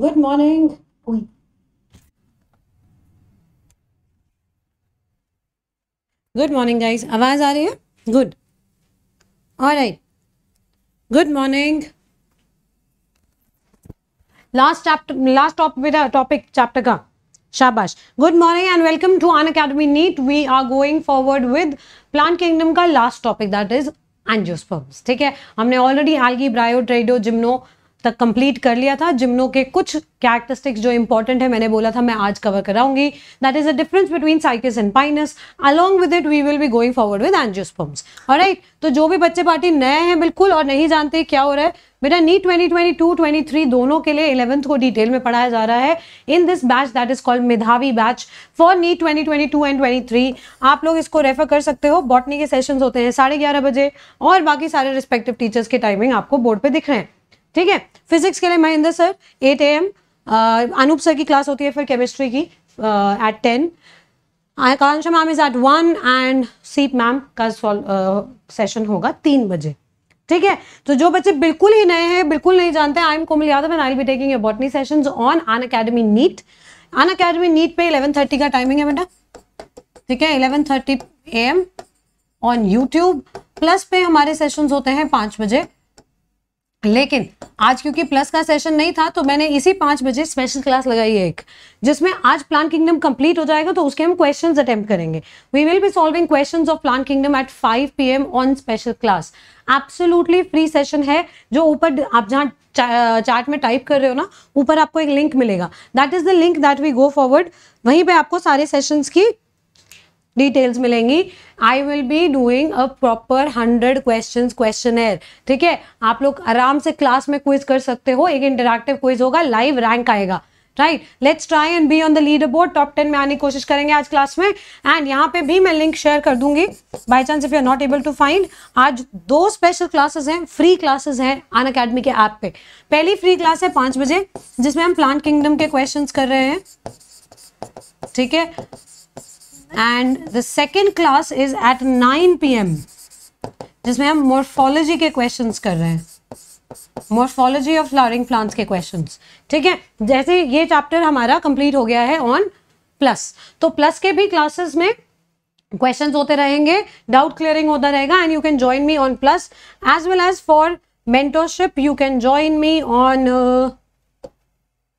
Good morning good morning guys आवाज़ आ रही है गुड और right good morning last chapter last topic chapter का शाबाश good morning and welcome to Unacademy NEET we are going forward with plant kingdom का last topic that is angiosperms ठीक है हमने already algae bryo pterido gymno तक complete कर लिया था जिम्नो के कुछ कैरेक्टरिस्टिक्स जो इंपॉर्टेंट है मैंने बोला था मैं आज कवर कराऊंगी that is a difference between Cycas and Pinus along with it we will be going forward with angiosperms right तो जो भी बच्चे पार्टी नए हैं बिल्कुल और नहीं जानते क्या हो रहा है बेटा नीट 2022 23 दोनों के लिए इलेवंथ को डिटेल में पढ़ाया जा रहा है in this batch that is called Medhavi batch for NEET 2022 and three आप लोग इसको रेफर कर सकते हो बॉटनी के सेशंस होते हैं साढ़े ग्यारह बजे और बाकी सारे रिस्पेक्टिव टीचर्स के टाइमिंग आपको बोर्ड पे दिख रहे हैं ठीक है फिजिक्स के लिए Mahendra sir eight A M Anoop sir की क्लास होती है फिर केमिस्ट्री की at ten Akanksha ma'am is at one and सीप मैम का सेशन होगा तीन बजे ठीक है तो जो बच्चे बिल्कुल ही नए हैं बिल्कुल नहीं जानते I am Komal Yadav and I be taking your botany sessions on Unacademy NEET Unacademy NEET पे 11:30 का टाइमिंग है बेटा ठीक है 11:30 thirty M on YouTube plus पे हमारे सेशंस होते हैं पाँच बजे लेकिन आज क्योंकि प्लस का सेशन नहीं था तो मैंने इसी पांच बजे स्पेशल क्लास लगाई है एक जिसमें आज प्लान किंगडम कंप्लीट हो जाएगा तो उसके हम क्वेश्चंस अटेम्प्ट करेंगे we will be solving questions of plant kingdom at 5 PM on special class absolutely free session है जो ऊपर आप जहां चैट में टाइप कर रहे हो ना ऊपर आपको एक लिंक मिलेगा that is the link that we go forward वहीं पर आपको सारे सेशन की डिटेल्स मिलेंगी I will be doing a proper hundred question question ठीक है आप लोग आराम से क्लास में क्विज कर सकते हो एक इंटरक्टिव क्विज होगा लाइव रैंक आएगा right let's try and be on the leader board top ten में आने की कोशिश करेंगे आज क्लास में एंड यहाँ पे भी मैं लिंक शेयर कर दूंगी by chance if you are not able to find आज दो स्पेशल क्लासेस हैं फ्री क्लासेस हैं अन अकेडमी के ऐप पे पहली फ्री क्लास है पांच बजे जिसमें हम प्लांट किंगडम के क्वेश्चन कर रहे हैं ठीक है and the second class is at nine P M जिसमें हम मोर्फोलॉजी के क्वेश्चंस कर रहे हैं मोर्फोलॉजी ऑफ फ्लावरिंग प्लांट्स के क्वेश्चंस ठीक है जैसे ये चैप्टर हमारा कंप्लीट हो गया है ऑन प्लस तो प्लस के भी क्लासेस में क्वेश्चंस होते रहेंगे डाउट क्लियरिंग होता रहेगा and you can join me on plus as well as for mentorship you can join me on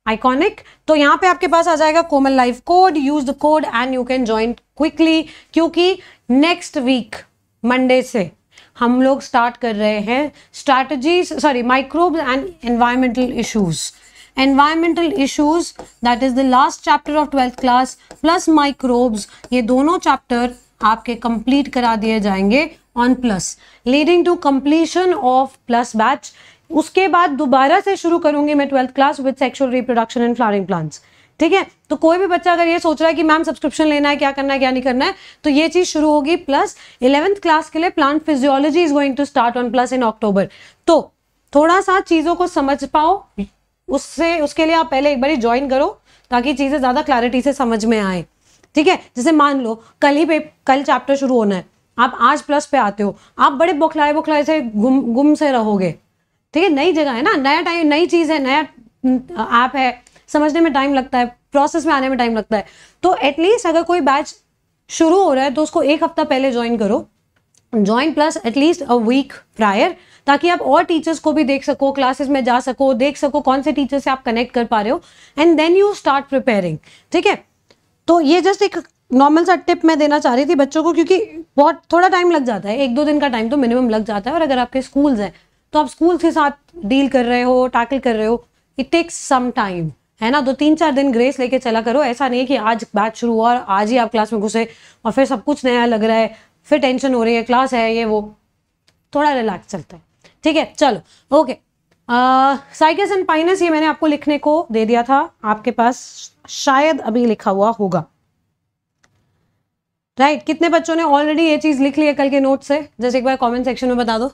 iconic तो यहाँ पे आपके पास आ जाएगा Komal live code use the code and you can join quickly क्योंकि नेक्स्ट वीक मंडे से हम लोग स्टार्ट कर रहे हैं strategies sorry microbes and environmental issues environmental issues that is the last chapter of twelfth class plus microbes ये दोनों chapter आपके कंप्लीट करा दिए जाएंगे on plus leading to completion of plus batch उसके बाद दोबारा से शुरू करूंगी मैं twelfth class with sexual reproduction and flowering plants ठीक है तो कोई भी बच्चा अगर ये सोच रहा है कि मैम सब्सक्रिप्शन लेना है क्या करना है क्या नहीं करना है तो ये चीज शुरू होगी प्लस इलेवेंथ क्लास के लिए plant physiology is going to start on plus in October तो थोड़ा सा चीजों को समझ पाओ उससे उसके लिए आप पहले एक बार ज्वाइन करो ताकि चीजें ज्यादा क्लैरिटी से समझ में आए ठीक है जैसे मान लो कल ही पे कल चैप्टर शुरू होना है आप आज प्लस पे आते हो आप बड़े बौखलाए बुखलाए से गुम गुम से रहोगे ठीक है नई जगह है ना नया टाइम नई चीज़ है नया ऐप है समझने में टाइम लगता है प्रोसेस में आने में टाइम लगता है तो एटलीस्ट अगर कोई बैच शुरू हो रहा है तो उसको एक हफ्ता पहले ज्वाइन करो join plus at least a week prior ताकि आप और टीचर्स को भी देख सको क्लासेस में जा सको देख सको कौन से टीचर से आप कनेक्ट कर पा रहे हो and then you start preparing ठीक है तो ये जस्ट एक नॉर्मल सा टिप मैं देना चाह रही थी बच्चों को क्योंकि बहुत थोड़ा टाइम लग जाता है एक दो दिन का टाइम तो मिनिमम लग जाता है और अगर आपके स्कूल्स हैं तो आप स्कूल के साथ डील कर रहे हो टैकल कर रहे हो इट टेक्स सम टाइम है ना दो तीन चार दिन ग्रेस लेके चला करो ऐसा नहीं कि आज बैच शुरू हुआ और आज ही आप क्लास में घुसे और फिर सब कुछ नया लग रहा है फिर टेंशन हो रही है क्लास है ये वो थोड़ा रिलैक्स चलता है ठीक है चलो ओके साइकस एंड पाइनस ये मैंने आपको लिखने को दे दिया था आपके पास शायद अभी लिखा हुआ होगा राइट right, कितने बच्चों ने ऑलरेडी ये चीज़ लिख ली है कल के नोट से जैसे एक बार कमेंट सेक्शन में बता दो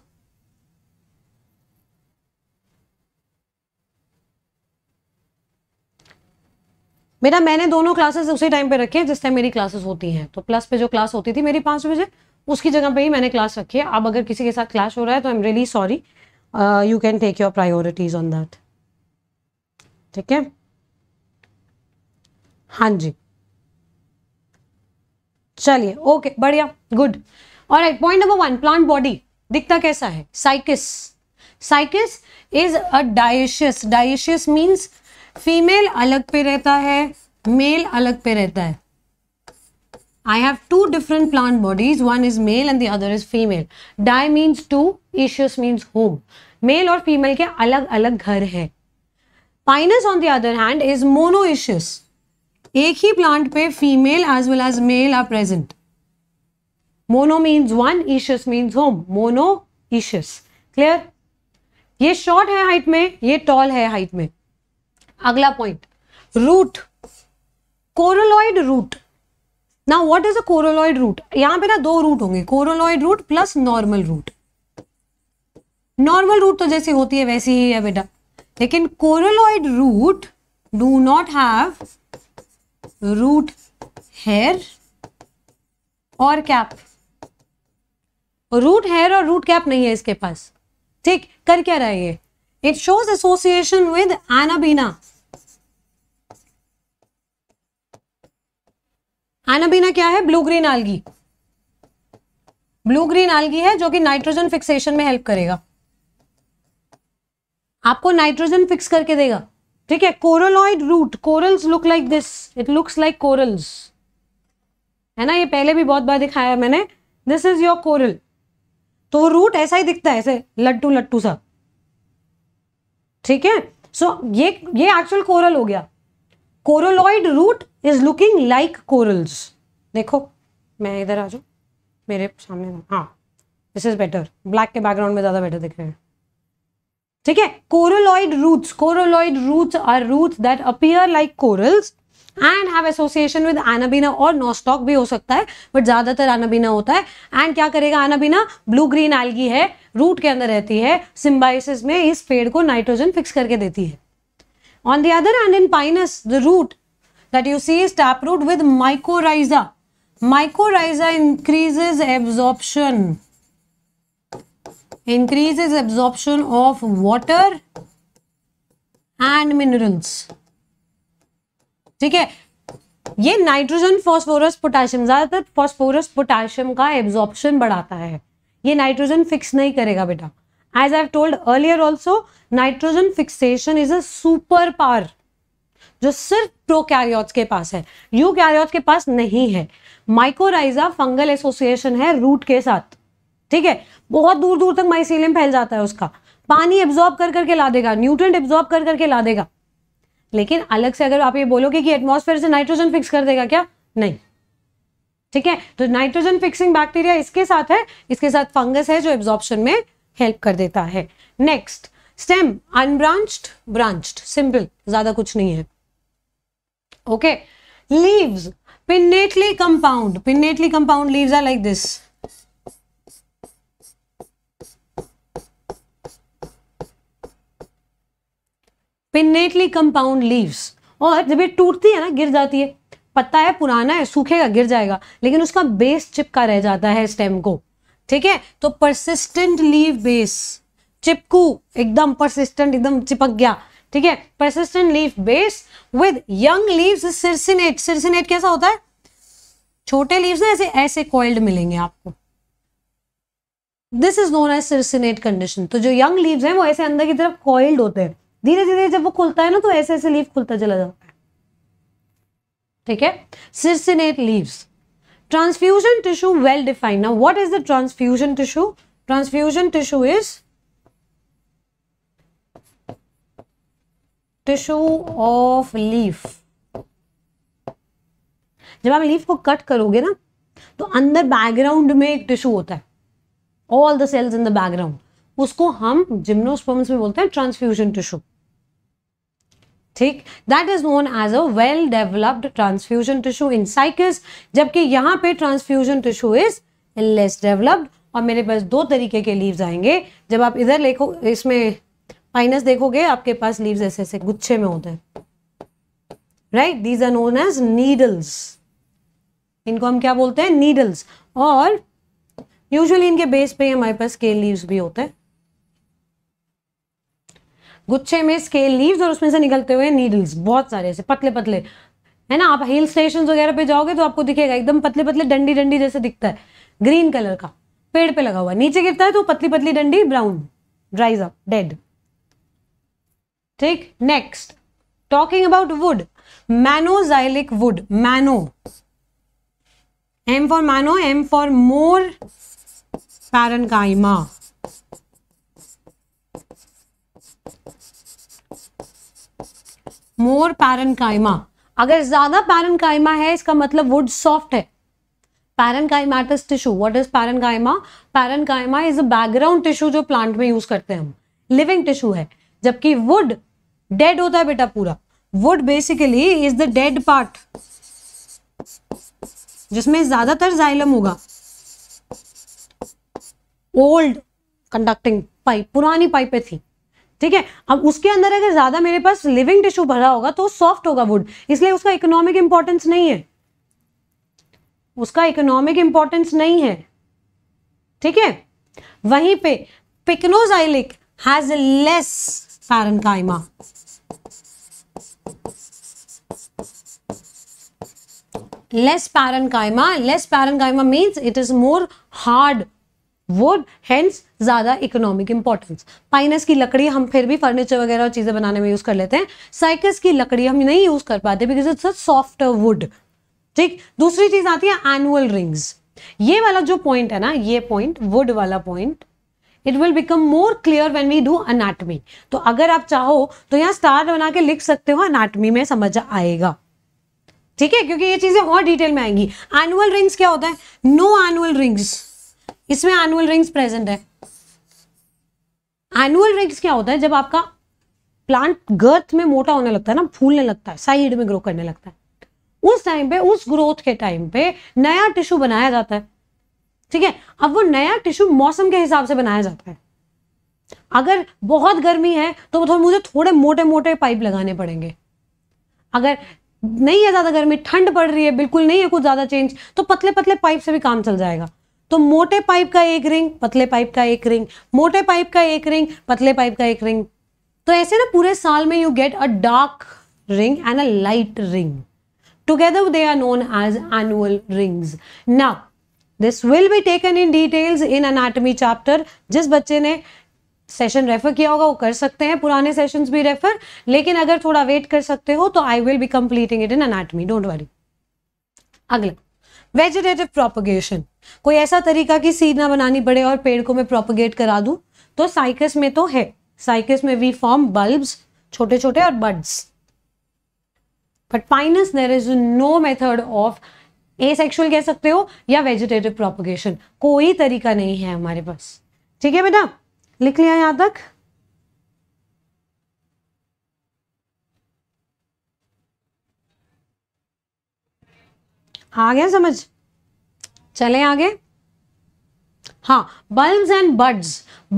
मेरा मैंने दोनों क्लासेस उसी टाइम पे रखे जिस टाइम मेरी क्लासेस होती हैं तो प्लस पे जो क्लास होती थी मेरी पाँच बजे उसकी जगह पे ही मैंने क्लास रखी है अब अगर किसी के साथ क्लास हो रहा है तो I am really sorry you can take your priorities on that ठीक है हाँ जी चलिए ओके बढ़िया गुड और point number one plant body दिखता कैसा है Cycas Cycas is a dioecious dioecious means female अलग पे रहता है मेल अलग पे रहता है I have two different plant bodies one is male and the other is female di means two ecious means home mail और फीमेल के अलग अलग घर है Pinus on the other hand is mono ecious एक ही प्लांट पे female as well as male are present mono means one ecious means home mono ecious clear ये शॉर्ट है हाइट में ये टॉल है हाइट में अगला पॉइंट रूट कोरोलॉइड रूट ना what is a coralloid root यहां पे ना दो रूट होंगे coralloid root plus normal root normal root तो जैसी होती है वैसी ही है बेटा लेकिन coralloid root do not have root hair और कैप रूट हेयर और रूट कैप नहीं है इसके पास ठीक कर क्या रहा है ये it shows association with Anabaena Anabaena क्या है blue green algae blue green algae है जो कि नाइट्रोजन फिक्सेशन में हेल्प करेगा आपको नाइट्रोजन फिक्स करके देगा ठीक है coralloid root corals look like this it looks like corals है ना ये पहले भी बहुत बार दिखाया है मैंने दिस इज योर कोरल तो वो रूट ऐसा ही दिखता है ऐसे लट्टू लट्टू सा ठीक है सो so, ये ये एक्चुअल कोरल हो गया coralloid root is looking like corals देखो मैं इधर आ जाऊँ मेरे सामने हाँ दिस इज बेटर ब्लैक के बैकग्राउंड में ज़्यादा बेटर दिख रहे हैं ठीक है coralloid roots coralloid roots are roots that appear like corals and have association with Anabaena और नोस्टॉक भी हो सकता है बट ज़्यादातर एनाबीना होता है एंड क्या करेगा एनाबीना ब्लू ग्रीन एल्गी है रूट के अंदर रहती है सिम्बाइसिस में इस पेड़ को नाइट्रोजन फिक्स करके देती है On the other hand, in Pinus, the root that you see is tap root with mycorrhiza. Mycorrhiza increases absorption, increases absorption of water and minerals. ठीक है ये नाइट्रोजन फॉस्फोरस पोटेशियम ज्यादातर फॉस्फोरस पोटेशियम का absorption बढ़ाता है ये nitrogen fix नहीं करेगा बेटा As I have told earlier also, nitrogen fixation is a super power जो सिर्फ प्रोकैरियोट्स के पास है यूकैरियोट्स के पास नहीं है माइकोराइजा फंगल एसोसिएशन है रूट के साथ ठीक है बहुत दूर दूर तक माइसिलियम फैल जाता है उसका पानी एब्जॉर्ब कर करके ला देगा न्यूट्रेंट एब्जॉर्ब कर करके ला देगा लेकिन अलग से अगर आप ये बोलोगे कि एटमॉस्फेयर से नाइट्रोजन फिक्स कर देगा क्या नहीं ठीक है तो नाइट्रोजन फिक्सिंग बैक्टीरिया इसके साथ है इसके साथ फंगस है जो एब्जॉर्बशन में हेल्प कर देता है next stem unbranched branched simple ज्यादा कुछ नहीं है okay leaves pinnately compound pinnately compound leaves are like this pinnately compound leaves और जब ये टूटती है ना गिर जाती है पत्ता है पुराना है सूखेगा गिर जाएगा लेकिन उसका बेस चिपका रह जाता है स्टेम को ठीक है तो परसिस्टेंट लीव बेस चिपकू एकदम परसिस्टेंट एकदम चिपक गया ठीक है persistent leaf base with young leaves circinate circinate कैसा होता है छोटे लीव्स ना ऐसे ऐसे कॉइल्ड मिलेंगे आपको this is known as circinate condition तो जो यंग लीव्स हैं वो ऐसे अंदर की तरफ कॉइल्ड होते हैं धीरे धीरे जब वो खुलता है ना तो ऐसे ऐसे लीव खुलता चला जाता है ठीक है circinate leaves transfusion tissue well defined ना what is the transfusion tissue transfusion tissue is tissue of leaf जब आप लीफ को कट करोगे ना तो अंदर बैकग्राउंड में एक टिश्यू होता है all the cells in the background उसको हम जिम्नोस्पर्म्स में बोलते हैं ट्रांसफ्यूजन टिश्यू ठीक that is known as a well developed transfusion tissue in Cycas जबकि यहाँ पे transfusion tissue is less developed और मेरे पास दो तरीके के लीव्स आएंगे जब आप इधर देखो इसमें पाइनस देखोगे आपके पास लीव्स ऐसे ऐसे गुच्छे में होते हैं right these are known as needles इनको हम क्या बोलते हैं नीडल्स और यूजुअली इनके बेस पे हमारे पास स्केल लीव्स भी होते हैं गुच्छे में स्केल लीव्स और उसमें से निकलते हुए नीडल्स बहुत सारे ऐसे पतले पतले है ना आप हिल स्टेशन वगैरह पे जाओगे तो आपको दिखेगा एकदम पतले पतले डंडी डंडी जैसे दिखता है ग्रीन कलर का पेड़ पे लगा हुआ नीचे गिरता है तो पतली पतली डंडी ब्राउन ड्राइज अप डेड ठीक next talking about wood manoxylic wood mano M for mano M for more parenchyma more paren अगर ज्यादा कायमा है इसका मतलब वुड सॉफ्ट है parenchymatous tissue what is parenchyma parenchyma is a background tissue जो plant में use करते हैं हम लिविंग टिश्यू है जबकि वुड डेड होता है बेटा पूरा wood basically is the dead part जिसमें ज्यादातर जाइलम होगा ओल्ड कंडक्टिंग पाइप पुरानी पाइपें थी ठीक है अब उसके अंदर अगर ज़्यादा मेरे पास लिविंग टिश्यू भरा होगा तो सॉफ्ट होगा वुड इसलिए उसका इकोनॉमिक इंपॉर्टेंस नहीं है उसका इकोनॉमिक इंपॉर्टेंस नहीं है ठीक है वहीं पे pycnoxylic has less parenchyma less parenchyma means it is more hard wood hence ज़्यादा इकोनॉमिक इंपॉर्टेंस पाइनस की लकड़ी हम फिर भी फर्नीचर वगैरह और चीज़ें बनाने में यूज़ कर लेते हैं साइकस की लकड़ी हम नहीं यूज़ कर पाते because it's a soft wood ठीक दूसरी चीज़ आती है एनुअल रिंग्स ये वाला जो पॉइंट है ना ये पॉइंट वुड वाला point it will become more clear when we do anatomy तो अगर आप चाहो तो यहाँ स्टार बना के लिख सकते हो अनाटमी में समझ आएगा ठीक है क्योंकि ये चीजें और डिटेल में आएंगी एनुअल रिंग्स क्या होता है नो एनुअल रिंग्स इसमें एनुअल रिंग्स प्रेजेंट है एनुअल रिंग्स क्या होता है जब आपका प्लांट गर्थ में मोटा होने लगता है ना फूलने लगता है साइड में ग्रो करने लगता है उस टाइम पे उस ग्रोथ के टाइम पे नया टिश्यू बनाया जाता है ठीक है अब वो नया टिश्यू मौसम के हिसाब से बनाया जाता है अगर बहुत गर्मी है तो थोड़ा मुझे थोड़े मोटे मोटे पाइप लगाने पड़ेंगे अगर नहीं है ज़्यादा गर्मी ठंड पड़ रही है बिल्कुल नहीं है कुछ ज़्यादा चेंज तो पतले पतले पाइप से भी काम चल जाएगा तो मोटे पाइप का एक रिंग पतले पाइप का एक रिंग मोटे पाइप का एक रिंग पतले पाइप का एक रिंग तो ऐसे ना पूरे साल में you get a dark ring and a light ring together they are known as annual rings now this will be taken in details in anatomy chapter जिस बच्चे ने सेशन रेफर किया होगा वो कर सकते हैं पुराने सेशन भी रेफर लेकिन अगर थोड़ा वेट कर सकते हो तो I will be completing it in anatomy don't worry अगला वेजिटेटिव प्रोपोगेशन कोई ऐसा तरीका कि सीड ना बनानी पड़े और पेड़ को मैं प्रोपोगेट करा दूं तो साइकस में तो है साइकस में वी फॉर्म बल्ब्स छोटे छोटे और buds but Pinus there is no method of asexual कह सकते हो या वेजिटेटिव प्रोपोगेशन कोई तरीका नहीं है हमारे पास ठीक है बेटा लिख लिया यहां तक आ गया समझ चले आगे हाँ bulbs and buds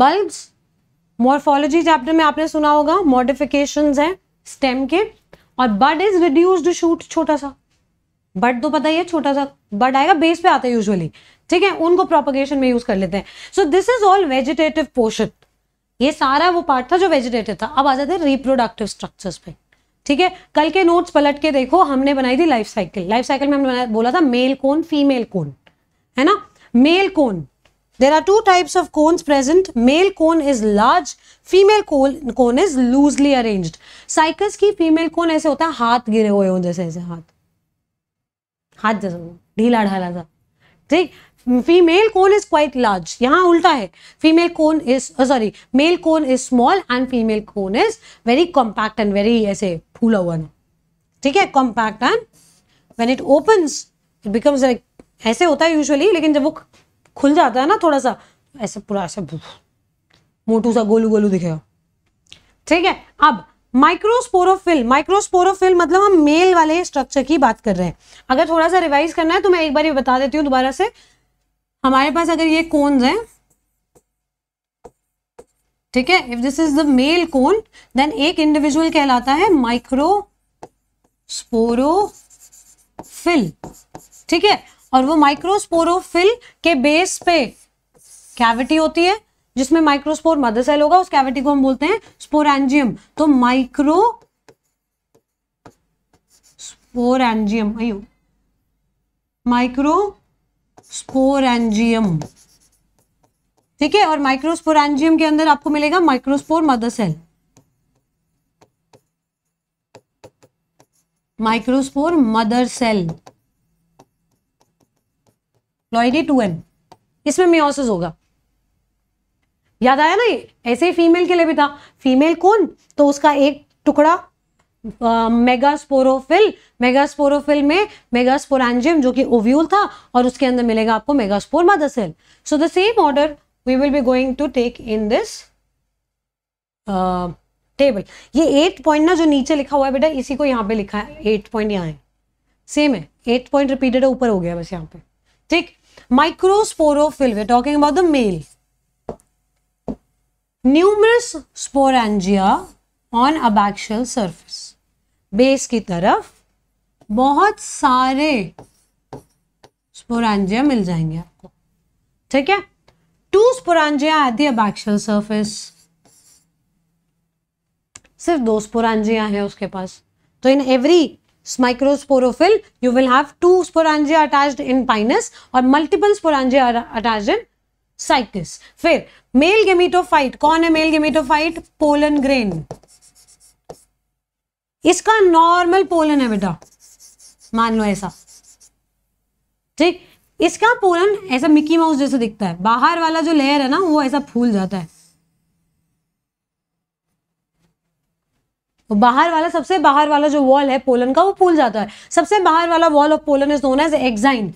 bulbs morphology chapter में आपने सुना होगा मॉडिफिकेशंस है स्टेम के और बड इज रिड्यूस्ड शूट छोटा सा बट तो पता ही है छोटा सा बर्ड आएगा बेस पे आता है यूजुअली ठीक है उनको प्रोपोगेशन में यूज कर लेते हैं so this is all vegetative portion ये सारा वो पार्ट था जो वेजिटेटिव था अब आ जाते हैं रिप्रोडक्टिव स्ट्रक्चर्स पे ठीक है कल के नोट्स पलट के देखो हमने बनाई थी लाइफ साइकिल लाइफ साइकिल में हमने बोला था मेल कोन फीमेल कोन है ना male cone there are two types of cones present male cone is large female cone is loosely arrange Cycas की फीमेल कोन ऐसे होता है हाथ गिरे हुए हो जैसे ऐसे हाथ हाथ जैसे ढीला ढाला था ठीक female cone is quite large यहाँ उल्टा है female cone is sorry male cone is small and female cone is very compact and very ऐसे फूला हुआ ठीक है compact and when it open it becomes like ऐसे होता है यूजली लेकिन जब वो खुल जाता है ना थोड़ा सा ऐसे पूरा ऐसे मोटू सा गोलू गोलू दिखेगा ठीक है अब माइक्रोस्पोरोफिल माइक्रोस्पोरोफिल मतलब हम मेल वाले स्ट्रक्चर की बात कर रहे हैं अगर थोड़ा सा रिवाइज करना है तो मैं एक बार ये बता देती हूँ दोबारा से हमारे पास अगर ये कोन्स हैं ठीक है if this is the male cone then एक इंडिविजुअल कहलाता है माइक्रो स्पोरोफिल ठीक है और वो माइक्रोस्पोरोफिल के बेस पे कैविटी होती है जिसमें माइक्रोस्पोर मदर सेल होगा उस कैविटी को हम बोलते हैं स्पोरेंजियम तो माइक्रो स्पोरेंजियम अयो माइक्रो स्पोरेंजियम ठीक है और माइक्रोस्पोरेंजियम के अंदर आपको मिलेगा microspore mother cell microspore mother cell ploidy two n इसमें मियोसिस होगा याद आया ना ऐसे ही फीमेल के लिए भी था फीमेल कौन तो उसका एक टुकड़ा मेगास्पोरोफिल मेगास्पोरोफिल में मेगास्पोरेंजियम जो कि ओव्यूल था और उसके अंदर मिलेगा आपको megaspore mother cell so the same order we will be going to take in this table ये एट पॉइंट ना जो नीचे लिखा हुआ है बेटा इसी को यहाँ पे लिखा है एट पॉइंट यहाँ है सेम है एट पॉइंट रिपीटेड है ऊपर हो गया बस यहाँ पे ठीक microsporophyll we talking about the male numerous sporangia on abaxial surface base की तरफ बहुत सारे स्पोरांजिया मिल जाएंगे आपको ठीक है two sporangia at the abaxial surface सिर्फ दो स्पोरांजिया है उसके पास तो in every microsporophyll you will have two sporangia attached in Pinus और multiple sporangia attach in Cycas फिर मेल गेमिटोफाइट कौन है मेल गेमिटोफाइट पोलन ग्रेन इसका नॉर्मल पोलन है बेटा मान लो ऐसा ठीक इसका पोलन ऐसा मिकी माउस जैसे दिखता है बाहर वाला जो लेयर है ना वो ऐसा फूल जाता है तो बाहर वाला सबसे बाहर वाला जो वॉल है पोलन का वो फूल जाता है सबसे बाहर वाला wall of pollen is known as exine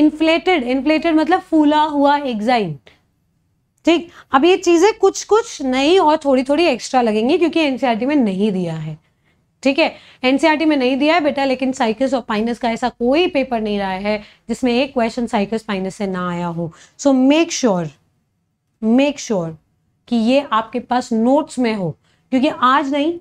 inflated inflated मतलब फूला हुआ एक्साइन ठीक अब ये चीज़ें कुछ कुछ नई और थोड़ी थोड़ी एक्स्ट्रा लगेंगी क्योंकि एनसीईआरटी e में नहीं दिया है ठीक है एनसीईआरटी e में नहीं दिया है बेटा लेकिन साइकिल्स और पाइनस का ऐसा कोई पेपर नहीं रहा है जिसमें एक क्वेश्चन साइकिल्स पाइनस से ना आया हो so make sure make sure कि ये आपके पास नोट्स में हो क्योंकि आज नहीं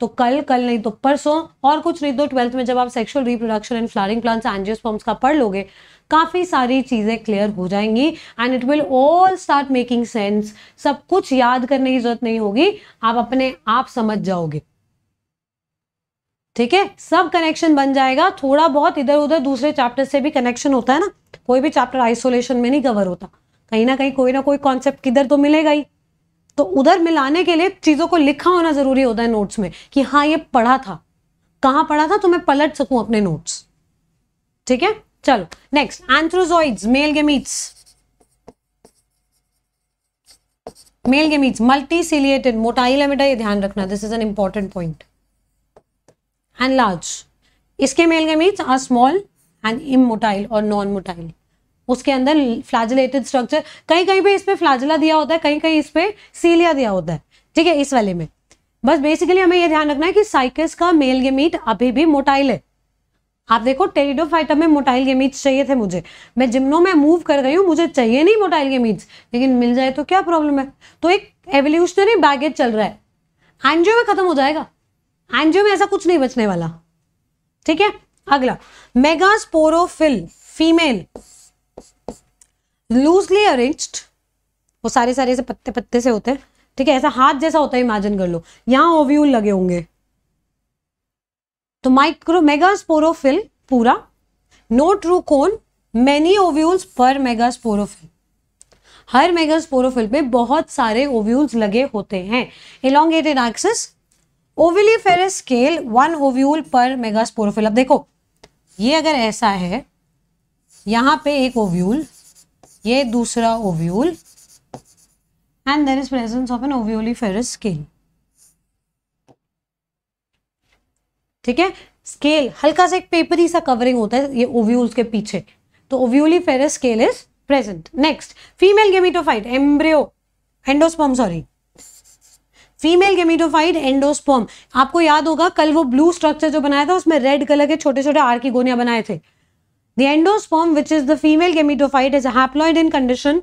तो कल कल नहीं तो परसों और कुछ नहीं तो ट्वेल्थ में जब आप sexual reproduction and flowering plants angiosperms का पढ़ लोगे काफ़ी सारी चीज़ें क्लियर हो जाएंगी and it will all start making sense सब कुछ याद करने की जरूरत नहीं होगी आप अपने आप समझ जाओगे ठीक है सब कनेक्शन बन जाएगा थोड़ा बहुत इधर उधर दूसरे चैप्टर से भी कनेक्शन होता है ना कोई भी चैप्टर आइसोलेशन में नहीं कवर होता कहीं ना कहीं कोई ना कोई कॉन्सेप्ट किधर तो मिलेगा ही तो उधर मिलाने के लिए चीज़ों को लिखा होना ज़रूरी होता है नोट्स में कि हाँ ये पढ़ा था कहाँ पढ़ा था तो मैं पलट सकूं अपने नोट्स ठीक है चलो next antherozoids male gametes male gametes multiciliated motile है बेटा ये ध्यान रखना this is an important point and large इसके male gametes are small and immotile और नॉन मोटाइल उसके अंदर फ्लाजिलेटेड स्ट्रक्चर कहीं कहीं पे इस पर फ्लाजिला दिया होता है कहीं कहीं इस पर सीलिया दिया होता है ठीक है इस वाले में बस बेसिकली हमें यह ध्यान रखना है कि साइकस का मेल गेमीट अभी भी मोटाइल है आप देखो टेरिडोफाइटा में मोटाइल गेमीट्स चाहिए थे मुझे मैं जिम्नो में मूव कर गई हूँ मुझे चाहिए नहीं मोटाइल गेमीट्स लेकिन मिल जाए तो क्या प्रॉब्लम है तो एक एवोल्यूशनरी बैगेज चल रहा है एनजीओ में खत्म हो जाएगा एनजीओ में ऐसा कुछ नहीं बचने वाला ठीक है अगला मेगा स्पोरो फीमेल लूजली अरेंज्ड वो सारे सारे ऐसे पत्ते पत्ते से होते हैं ठीक है ऐसा हाथ जैसा होता है इमेजिन कर लो यहाँ ओव्यूल लगे होंगे तो माइक्रो मेगास्पोरोफिल पूरा no true cone many ovules पर मेगास्पोरोफिल हर मेगास्पोरोफिल में बहुत सारे ओव्यूल्स लगे होते हैं इलांगेटेड एक्सिस फेर स्केल वन ओव्यूल पर मेगास्पोरोफिल अब देखो ये अगर ऐसा है यहां पे एक ओव्यूल ये दूसरा ovule and there is presence of an ovuliferous scale ठीक है स्केल हल्का सा एक पेपरी सा कवरिंग होता है ये ओव्यूल्स के पीछे तो ovuliferous scale is present next female gametophyte embryo endosperm sorry female gametophyte endosperm आपको याद होगा कल वो ब्लू स्ट्रक्चर जो बनाया था उसमें रेड कलर के छोटे छोटे आर की गोनिया बनाए थे the endosperm which is the female gametophyte is haploid in condition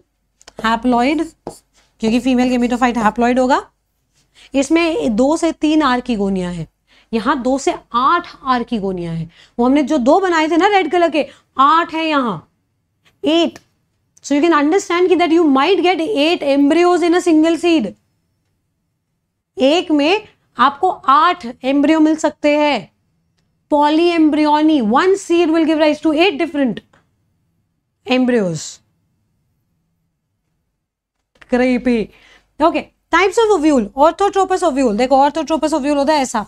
haploid क्योंकि फीमेल गेमिटोफाइट हैप्लॉइड होगा इसमें दो से तीन आर की गोनिया है यहाँ दो से आठ आर की गोनिया है वो हमने जो दो बनाए थे ना रेड कलर के आठ है यहाँ eight so you can understand की that you might get eight embryos in a single seed एक में आपको आठ एम्ब्रियो मिल सकते हैं polyembryony one seed will give rise to eight different embryos okay types of ovule orthotropous ovule देखो orthotropous ovule होता है ऐसा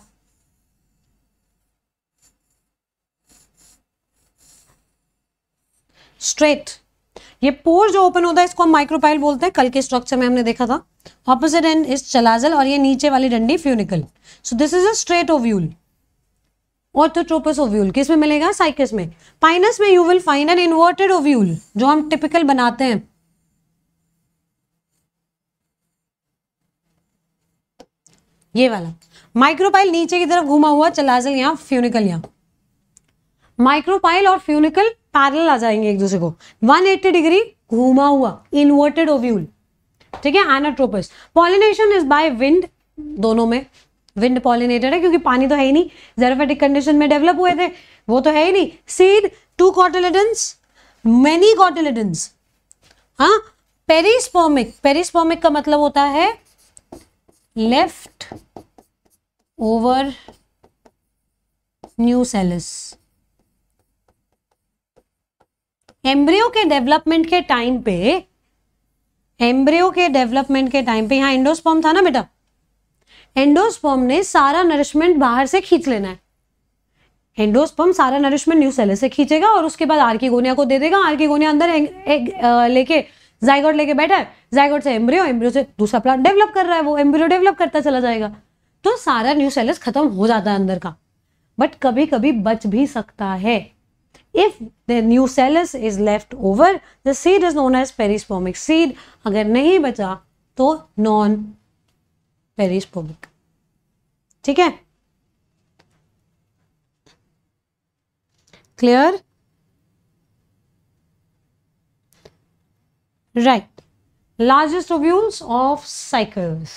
स्ट्रेट ये पोर जो ओपन होता है इसको हम माइक्रोपाइल बोलते हैं कल के स्ट्रक्चर में हमने देखा था ऑपोजिट एंड इज चलाजल और ये नीचे वाली डंडी funicle so this is a straight ovule orthotropous ovule किस में मिलेगा साइकिस में पाइनस में you will find an inverted ovule जो हम टिपिकल बनाते हैं ये वाला माइक्रोपाइल नीचे की तरफ घुमा हुआ चलाजल यहाँ फ्यूनिकल यहां माइक्रोपाइल और फ्यूनिकल पैरल आ जाएंगे एक दूसरे को 180 डिग्री घूमा हुआ इन्वर्टेड ओव्यूल ठीक है anatropous pollination is by wind दोनों में विंड पॉलिनेटेड है क्योंकि पानी तो है ही नहीं जेरोफेटिक कंडीशन में डेवलप हुए थे वो तो है ही नहीं seed two cotyledons many cotyledons हाँ पेरिस्पोमिक पेरिस्पोमिक का मतलब होता है left over nucellus embryo के डेवलपमेंट के टाइम पे एम्ब्रियो के डेवलपमेंट के टाइम पे यहाँ एंडोस्पॉम था ना बेटा एंडोस्पॉम ने सारा नरिशमेंट बाहर से खींच लेना है एंडोस्पॉम सारा नरिशमेंट न्यू सेल से खींचेगा और उसके बाद गोनिया को दे देगा गोनिया अंदर लेके जायगोट लेके बैठा है जायगोट से एम्ब्रियो एम्ब्रियो से दूसरा प्लांट डेवलप कर रहा है वो एम्ब्रियो डेवलप करता चला जाएगा तो सारा न्यू सेलेस खत्म हो जाता है अंदर का बट कभी कभी बच भी सकता है If the new cellus is left over, the seed is known as perispermic seed. अगर नहीं बचा तो नॉन पेरिस्पोमिक ठीक right largest ovules of cycles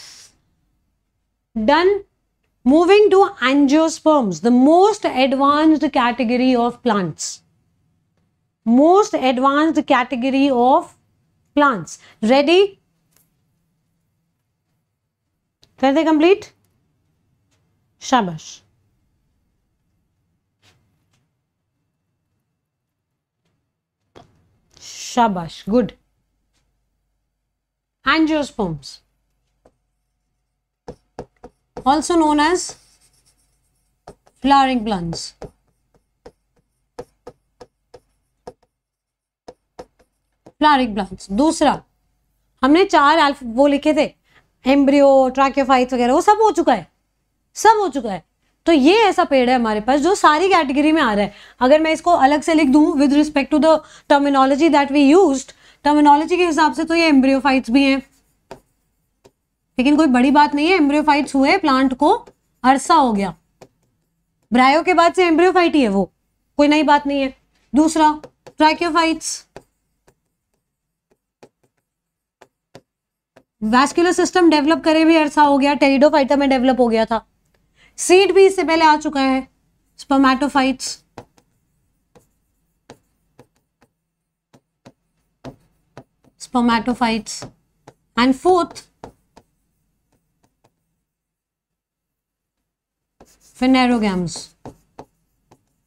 done moving to angiosperms the most advanced category of plants most advanced category of plants. Ready? Can they complete? Shabash. Shabash. Good. Angiosperms. Also known as flowering plants. प्लानिक ब्लॉक्स दूसरा हमने चार अल्फ वो लिखे थे embryo ट्राकेफाइट वगैरह वो सब हो चुका है सब हो चुका है तो ये ऐसा पेड़ है हमारे पास जो सारी कैटेगरी में आ रहा है अगर मैं इसको अलग से लिख दूं with respect to the terminology that we use terminology के हिसाब से तो ये एम्ब्रियोफाइट्स भी हैं लेकिन कोई बड़ी बात नहीं है एम्ब्रियोफाइट्स हुए प्लांट को अरसा हो गया ब्रायो के बाद से एम्ब्रियोफाइट ही है वो कोई नई बात नहीं है दूसरा ट्राइक्योफाइट्स वैस्कुलर सिस्टम डेवलप करे भी अर्सा हो गया टेरिडोफाइटा में डेवलप हो गया था सीड भी इससे पहले आ चुका है spermatophytes spermatophytes and fourth phanerogams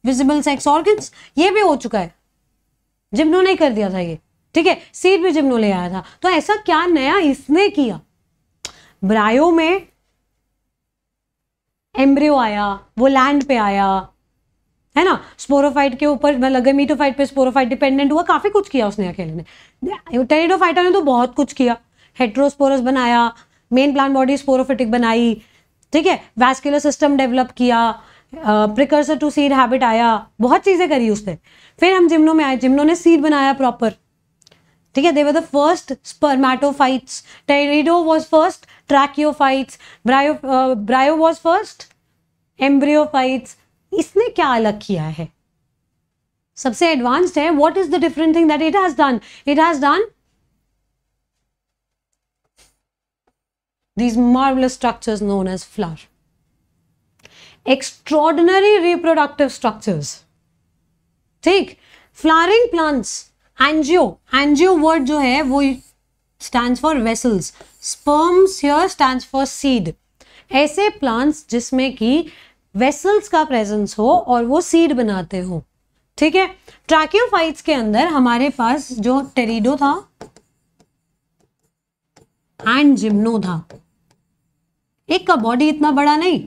visible sex organs ये भी हो चुका है जिम्नो नहीं कर दिया था ये ठीक है सीट भी जिम्नो ले आया था तो ऐसा क्या नया इसने किया ब्रायो में एम्ब्रियो आया वो लैंड पे आया है ना स्पोरोफाइट के ऊपर लगे मीटोफाइट पे स्पोरोफाइट डिपेंडेंट हुआ काफ़ी कुछ किया उसने अकेले ने टेरिडोफाइटा ने तो बहुत कुछ किया हेट्रोस्पोरस बनाया मेन प्लांट बॉडी स्पोरोफिटिक बनाई ठीक है वैस्कुलर सिस्टम डेवलप किया प्रिकर्सर टू सीड हैबिट आया बहुत चीज़ें करी उसने फिर हम जिम्नों में आए जिम्नों ने सीड बनाया प्रॉपर ठीक है they were the first spermatophytes pterido was first tracheophytes bryo bryo was first embryophytes इसने क्या अलग किया है सबसे एडवांस्ड है what is the different thing that it has done it has done these marvelous structures known as flower. Extraordinary reproductive structures. Take flowering plants angio angio word जो है वो stand for vessels sperms here stand for seed ऐसे plants जिसमें कि vessels का presence हो और वो सीड बनाते हो ठीक है ट्रैक्योफाइट्स के अंदर हमारे पास जो टेरिडो था एंड जिम्नो था एक का बॉडी इतना बड़ा नहीं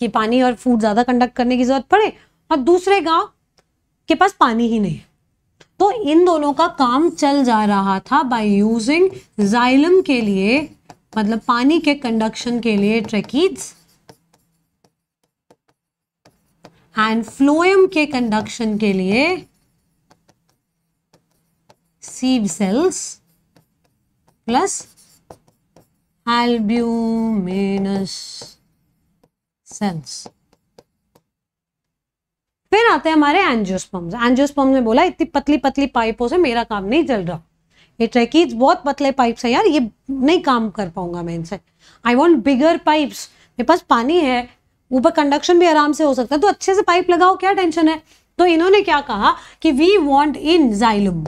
कि पानी और फूड ज़्यादा कंडक्ट करने की ज़रूरत पड़े और दूसरे का के पास पानी ही नहीं तो इन दोनों का काम चल जा रहा था बाय यूजिंग जाइलम के लिए मतलब पानी के कंडक्शन के लिए ट्रेकिड्स एंड फ्लोएम के कंडक्शन के लिए sieve cells plus albuminous cells फिर आते हैं हमारे एनजियोस्पम्स एनजियोस्पम्स ने बोला इतनी पतली पतली पाइपों से मेरा काम नहीं चल रहा ये ट्रैकीज बहुत पतले पाइप्स हैं यार ये नहीं काम कर पाऊंगा मैं इनसे आई वॉन्ट बिगर पाइप्स मेरे पास पानी है ऊपर कंडक्शन भी आराम से हो सकता है तो अच्छे से पाइप लगाओ क्या टेंशन है तो इन्होंने क्या कहा कि वी वॉन्ट इन जाइलम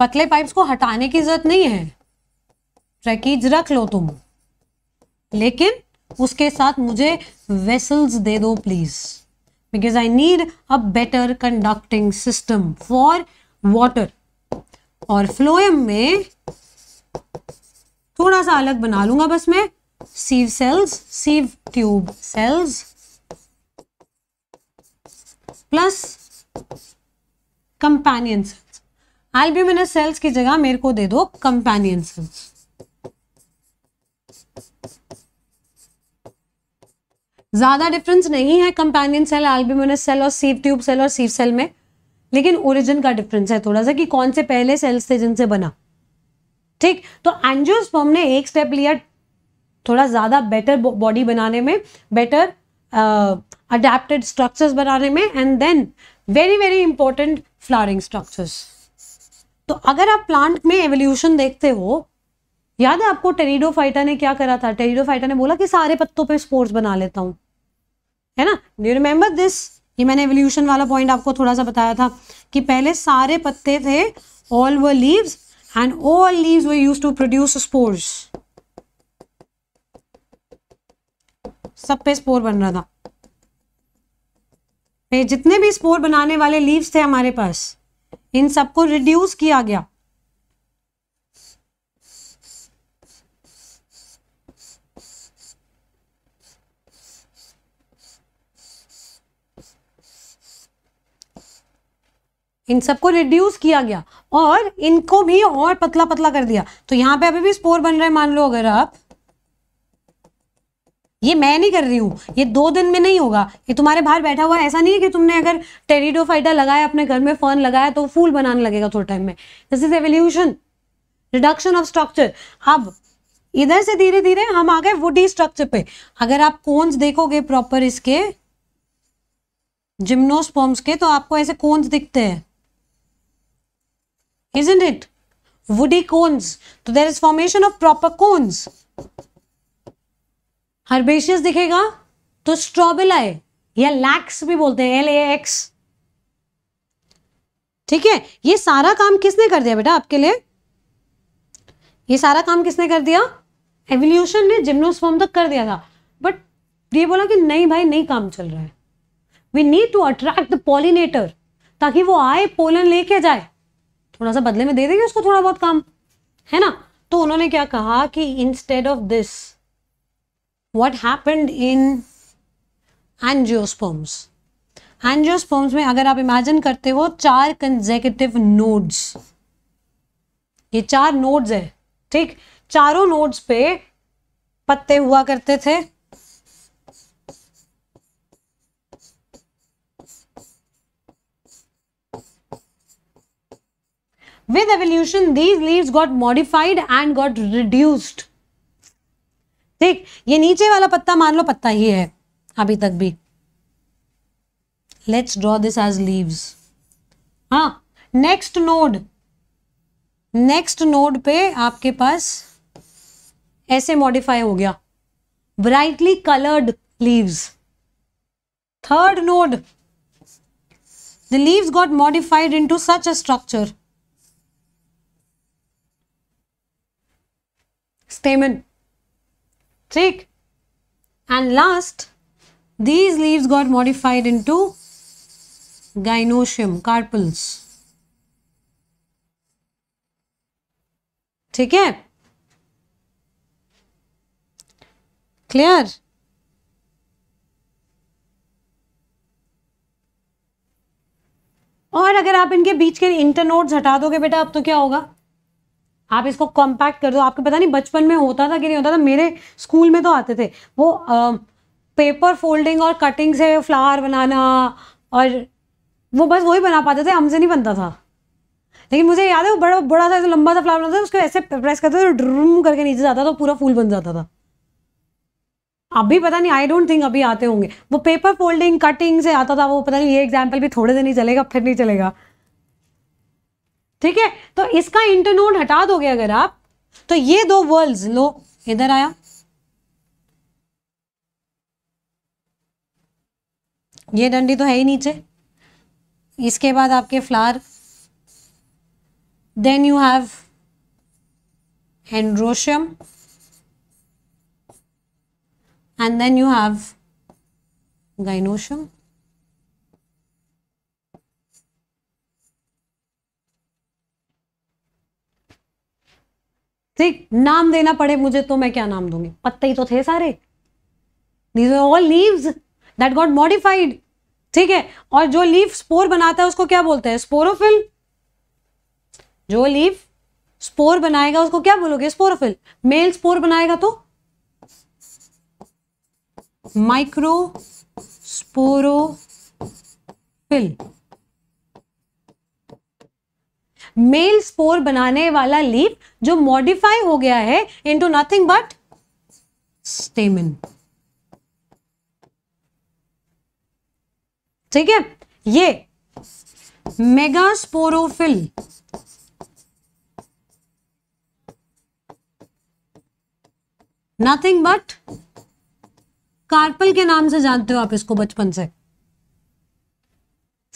पतले पाइप्स को हटाने की जरूरत नहीं है ट्रैकीज रख लो तुम लेकिन उसके साथ मुझे वेसल्स दे दो please because I need a better conducting system for water और फ्लोएम में थोड़ा सा अलग बना लूंगा बस मैं sieve cells sieve tube cells plus companion cells albuminous cells की जगह मेरे को दे दो कंपेनियन सेल्स ज़्यादा डिफरेंस नहीं है कंपेनियन सेल एल्ब्यूमिनस सेल और सीव ट्यूब सेल और सीव सेल में लेकिन ओरिजिन का डिफरेंस है थोड़ा सा कि कौन से पहले सेल्स थे जिनसे बना ठीक तो एंजियोस्पर्म ने एक स्टेप लिया थोड़ा ज़्यादा बेटर बॉडी बनाने में बेटर अडेप्टेड स्ट्रक्चर्स बनाने में and then very very important flowering structures तो अगर आप प्लांट में एवोल्यूशन देखते हो याद है आपको टेरिडो फाइटा ने क्या करा था टेरिडो फाइटा ने बोला कि सारे पत्तों पे स्पोर्स बना लेता हूँ है ना डू रिमेम्बर दिस ये मैंने एवोल्यूशन वाला पॉइंट आपको थोड़ा सा बताया था कि पहले सारे पत्ते थे all were leaves and all leaves were use to produce spores सब पे स्पोर बन रहा था जितने भी स्पोर बनाने वाले लीव्स थे हमारे पास इन सबको रिड्यूस किया गया इन सबको रिड्यूस किया गया और इनको भी और पतला पतला कर दिया तो यहां पे अभी भी स्पोर बन रहा है मान लो अगर आप ये मैं नहीं कर रही हूं ये दो दिन में नहीं होगा ये तुम्हारे बाहर बैठा हुआ है ऐसा नहीं है कि तुमने अगर टेरिडोफाइटा लगाया अपने घर में फर्न लगाया तो फूल बनाने लगेगा थोड़े टाइम में this is evolution reduction of structure अब इधर से धीरे धीरे हम आ गए वुडी स्ट्रक्चर पे अगर आप कोन्स देखोगे प्रॉपर इसके जिम्नोस्पॉम्स के तो आपको ऐसे कोन्स दिखते हैं isn't it? Woody cones. So there is formation of proper cones. herbaceous दिखेगा तो स्ट्रॉबेलाई या लैक्स भी बोलते हैं एल ए एक्स ठीक है ये सारा काम किसने कर दिया बेटा आपके लिए ये सारा काम किसने कर दिया एवोल्यूशन ने जिम्नोसफॉर्म तक कर दिया था बट ये बोला कि नहीं भाई नहीं काम चल रहा है we need to attract the pollinator ताकि वो आए पोलन लेके जाए थोड़ा सा बदले में दे देगी उसको थोड़ा बहुत काम है ना तो उन्होंने क्या कहा कि instead of this what happened in angiosperms angiosperms में अगर आप इमेजिन करते हो चार कंजेकेटिव नोड्स ये चार नोड्स है ठीक चारों नोड्स पे पत्ते हुआ करते थे with evolution these leave got modified and got reduced ठीक ये नीचे वाला पत्ता मान लो पत्ता ही है अभी तक भी let's draw this as leaves हा नेक्स्ट नोड नेक्स्ट नोड पे आपके पास ऐसे मॉडिफाई हो गया brightly coloured leaves third node the leaves got modified in to such a structure stamen. Trick. And last, these leaves got modified into gynoecium, carpels. ठीक है clear और अगर आप इनके बीच के इंटरनोट्स हटा दोगे बेटा अब तो क्या होगा आप इसको कॉम्पैक्ट कर दो आपको पता नहीं बचपन में होता था कि नहीं होता था मेरे स्कूल में तो आते थे वो आ, पेपर फोल्डिंग और कटिंग से फ्लावर बनाना और वो बस वही बना पाते थे हमसे नहीं बनता था लेकिन मुझे याद है वो बड़ा बड़ा सा लंबा सा फ्लावर बनाता था उसको ऐसे प्रेस करते थे तो ड्रूम करके नीचे जाता था पूरा फूल बन जाता था अभी पता नहीं आई डोंट थिंक अभी आते होंगे वो पेपर फोल्डिंग कटिंग से आता था वो पता नहीं ये एग्जाम्पल भी थोड़े दिन ही चलेगा फिर नहीं चलेगा ठीक है तो इसका इंटरनोड हटा दोगे अगर आप तो ये दो वर्ल्ड लो इधर आया ये डंडी तो है ही नीचे इसके बाद आपके flower then you have androecium and then you have gynoecium ठीक तो नाम देना पड़े मुझे तो मैं क्या नाम दूंगी पत्ते ही तो थे सारे these are all leaves that got modified ठीक है और जो लीफ स्पोर बनाता है उसको क्या बोलते हैं स्पोरोफिल जो लीफ स्पोर बनाएगा उसको क्या बोलोगे स्पोरोफिल मेल स्पोर बनाएगा तो माइक्रो स्पोरोफिल मेल स्पोर बनाने वाला लीफ जो मॉडिफाई हो गया है इनटू नथिंग बट स्टेमिन ठीक है ये मेगास्पोरोफिल नथिंग बट कार्पल के नाम से जानते हो आप इसको बचपन से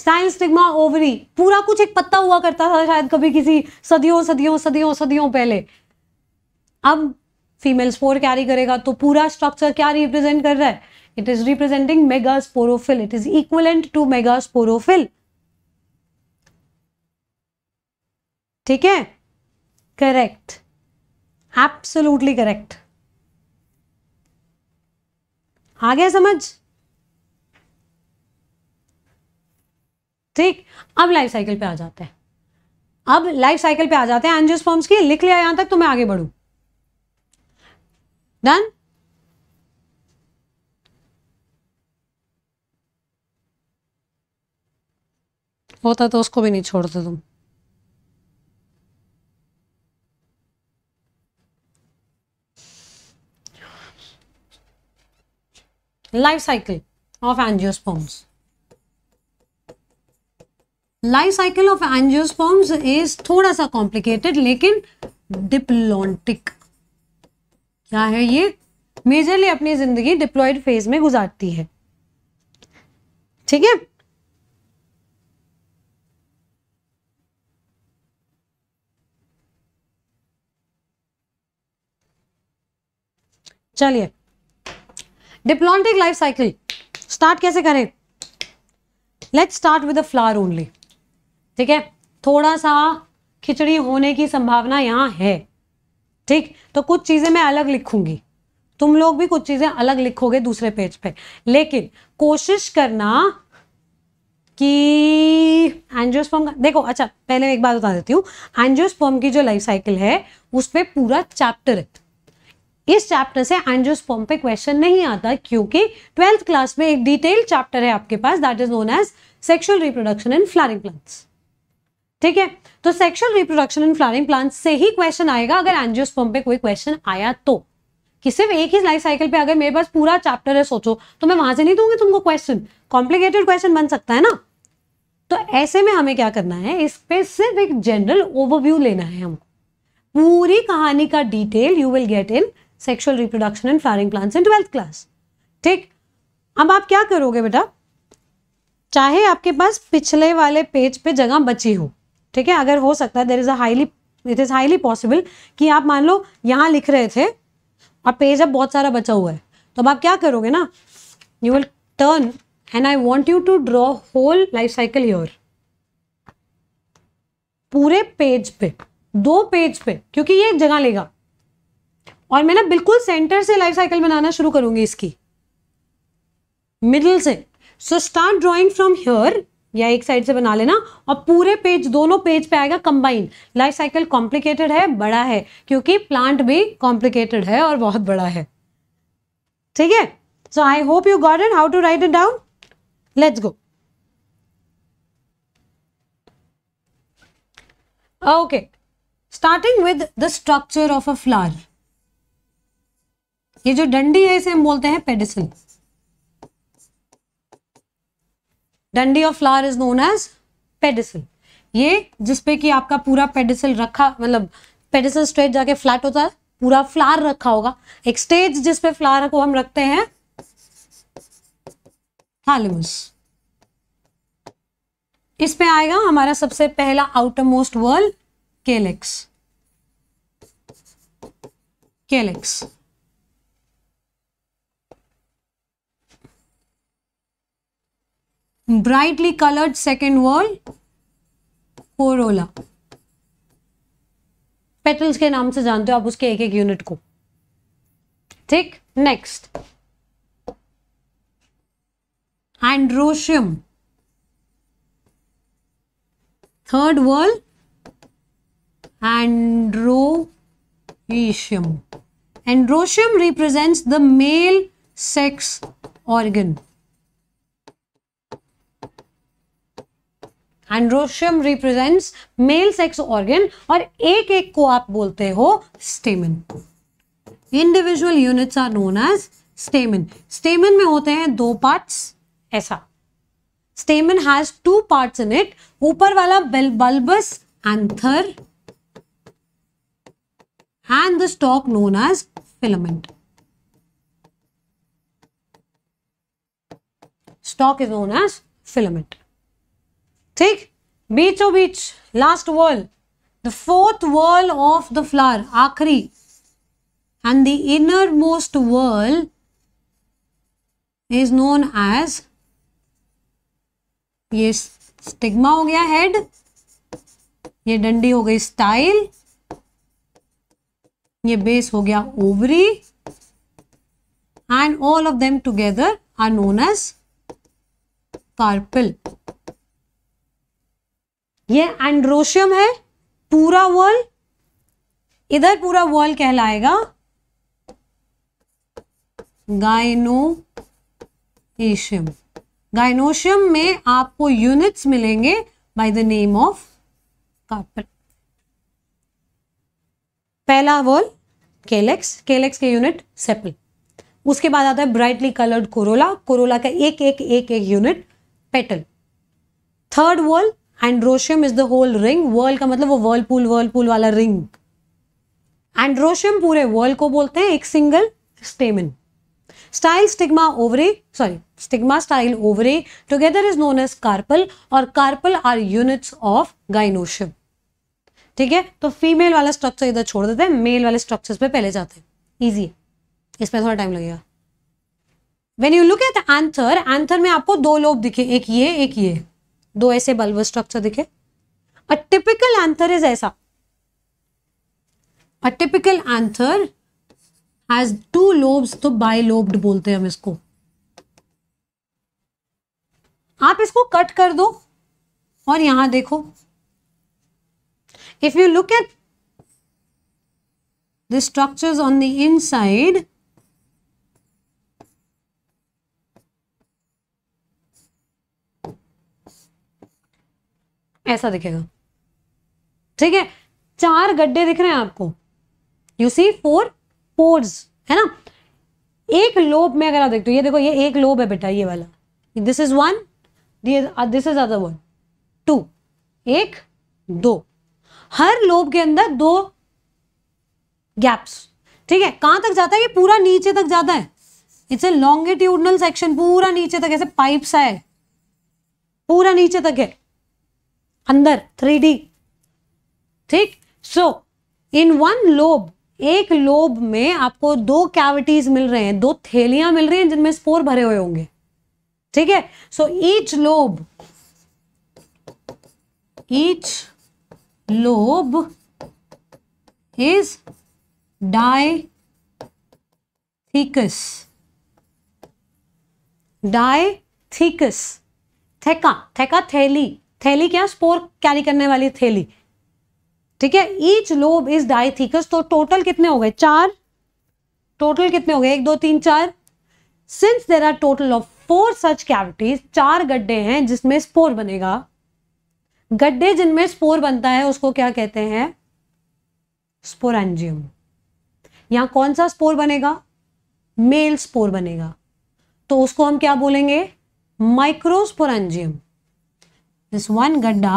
साइंस स्टिग्मा ओवरी पूरा कुछ एक पत्ता हुआ करता था शायद कभी किसी सदियों सदियों सदियों सदियों पहले अब फीमेल स्पोर कैरी करेगा तो पूरा स्ट्रक्चर क्या रिप्रेजेंट कर रहा है it is representing mega sporophyll it is equivalent to mega sporophyll ठीक है करेक्ट एब्सोल्युटली करेक्ट आ गया समझ ठीक अब लाइफ साइकिल पे आ जाते हैं अब लाइफ साइकिल पे आ जाते हैं एंजियोस्पर्म्स की लिख लिया यहां तक तो मैं आगे बढ़ू डन होता तो उसको भी नहीं छोड़ते तुम life cycle of angiosperms life cycle of angiosperms is थोड़ा सा कॉम्प्लिकेटेड लेकिन डिप्लॉन्टिक क्या है ये मेजरली अपनी जिंदगी डिप्लॉयड फेज में गुजारती है ठीक है चलिए डिप्लॉन्टिक लाइफ साइकिल स्टार्ट कैसे करें let's start with a flower only ठीक है थोड़ा सा खिचड़ी होने की संभावना यहाँ है ठीक तो कुछ चीज़ें मैं अलग लिखूंगी तुम लोग भी कुछ चीज़ें अलग लिखोगे दूसरे पेज पे लेकिन कोशिश करना कि एंजियोस्पर्म का देखो अच्छा पहले एक बात बता देती हूँ एंजियोस्पर्म की जो लाइफ साइकिल है उस पर पूरा चैप्टर है इस चैप्टर से एंजियोस्पर्म पे क्वेश्चन नहीं आता क्योंकि ट्वेल्थ क्लास में एक डिटेल चैप्टर है आपके पास that is known as sexual reproduction in flowering plants ठीक है तो sexual reproduction in flowering plant से ही क्वेश्चन आएगा अगर एंजियोस्पर्म पे कोई क्वेश्चन आया तो कि सिर्फ एक ही लाइफ साइकिल पे अगर मेरे पास पूरा चैप्टर है सोचो तो मैं वहां से नहीं दूंगी तुमको क्वेश्चन कॉम्प्लिकेटेड क्वेश्चन बन सकता है ना तो ऐसे में हमें क्या करना है इस पे सिर्फ एक जनरल ओवरव्यू लेना है हमको पूरी कहानी का detail you will get in sexual reproduction and flowering plants in twelfth class ठीक अब आप क्या करोगे बेटा चाहे आपके पास पिछले वाले पेज पे जगह बची हो ठीक है अगर हो सकता है देर इज़ अली इट इज़ हाईली पॉसिबल कि आप मान लो यहाँ लिख रहे थे और पेज अब बहुत सारा बचा हुआ है तो अब आप क्या करोगे ना you will turn and I want you to draw whole life cycle your पूरे पेज पे दो पेज पे क्योंकि ये जगह लेगा और मैं ना बिल्कुल सेंटर से लाइफ साइकिल बनाना शुरू करूंगी इसकी मिडिल से so start drawing from here या एक साइड से बना लेना और पूरे पेज दोनों पेज पे आएगा कंबाइन लाइफ साइकिल कॉम्प्लिकेटेड है बड़ा है क्योंकि प्लांट भी कॉम्प्लिकेटेड है और बहुत बड़ा है ठीक है so I hope you got it how to write it down let's go okay starting with the structure of a flower ये जो डंडी है इसे हम बोलते हैं पेडिसल डंडी of flower is known as pedicel ये जिसपे कि आपका पूरा पेडिसल रखा मतलब पेडिसल स्ट्रेट जाके फ्लैट होता है पूरा फ्लावर रखा होगा एक स्टेज जिसपे फ्लावर को हम रखते हैं थैलेमस इस पे आएगा हमारा सबसे पहला outer most whorl calyx calyx brightly colored second word corolla petals के नाम से जानते हो आप उसके एक एक यूनिट को ठीक next androecium third whorl androecium androecium represents the male sex organ androecium represents male sex organ और एक एक को आप बोलते हो stamen individual units are known as stamen stamen में होते हैं दो पार्ट्स ऐसा stamen has two parts in it ऊपर वाला bulbous anther and the stalk known as filament stalk is known as filament ठीक बीचो बीच last whorl the fourth whorl of the flower आखिरी and the inner most whorl is known as ये stigma हो गया head ये डंडी हो गई स्टाइल ये बेस हो गया ovary and all of them together are known as carpel ये एंड्रोशियम है पूरा वर्ल इधर पूरा वर्ल कहलाएगा गायनोएशियम गायनोशियम में आपको यूनिट्स मिलेंगे by the name of carbon पहला वर्ल केलेक्स केलेक्स के यूनिट सेपल उसके बाद आता है ब्राइटली कलर्ड कोरोला कोरोला का एक एक एक एक unit petal third whorl androecium is the whole ring whorl का मतलब वो वर्लपूल वर्लपूल वाला रिंग एंड्रोशियम पूरे वर्ल्ड को बोलते हैं एक single stamen style stigma ovary sorry stigma style ovary together is known as carpel और carpel are units of gynoecium ठीक है तो फीमेल वाला स्ट्रक्चर इधर छोड़ देते हैं मेल वाले स्ट्रक्चर्स पे पहले जाते हैं ईजी है इसमें थोड़ा टाइम लगेगा when you look at anther anther में आपको दो लोब दिखे एक ये एक ये दो ऐसे बल्ब स्ट्रक्चर दिखे अ टिपिकल एंथर इज ऐसा a typical anther has two lobes तो बाई लोब्ड बोलते हैं हम इसको आप इसको कट कर दो और यहां देखो if you look at the on the the side ऐसा दिखेगा ठीक है चार गड्ढे दिख रहे हैं आपको यू सी फोर पोर्स है ना एक लोब में अगर आप देखते हो ये देखो ये एक लोब है बेटा ये वाला this is one this is other one two एक दो हर लोब के अंदर दो गैप्स ठीक है कहां तक जाता है ये पूरा नीचे तक जाता है इट्स ए लॉन्गिट्यूडनल सेक्शन पूरा नीचे तक ऐसे पाइप है पूरा नीचे तक है अंदर थ्री डी ठीक सो इन वन लोब एक लोब में आपको दो कैविटीज मिल रहे हैं दो थैलियां मिल रही हैं जिनमें स्पोर भरे हुए होंगे ठीक है so each lobe each lobe is dithecous thecous di thecous theca theca थैली थैली क्या स्पोर कैरी करने वाली थैली ठीक है ईच लोब इज डाइथिकस तो टोटल कितने हो गए चार टोटल कितने हो गए एक दो तीन चार since there are total of four such cavities चार गड्ढे हैं जिसमें स्पोर बनेगा गड्ढे जिनमें स्पोर बनता है उसको क्या कहते हैं स्पोरेंजियम यहां कौन सा स्पोर बनेगा मेल स्पोर बनेगा तो उसको हम क्या बोलेंगे microsporangium This one gadda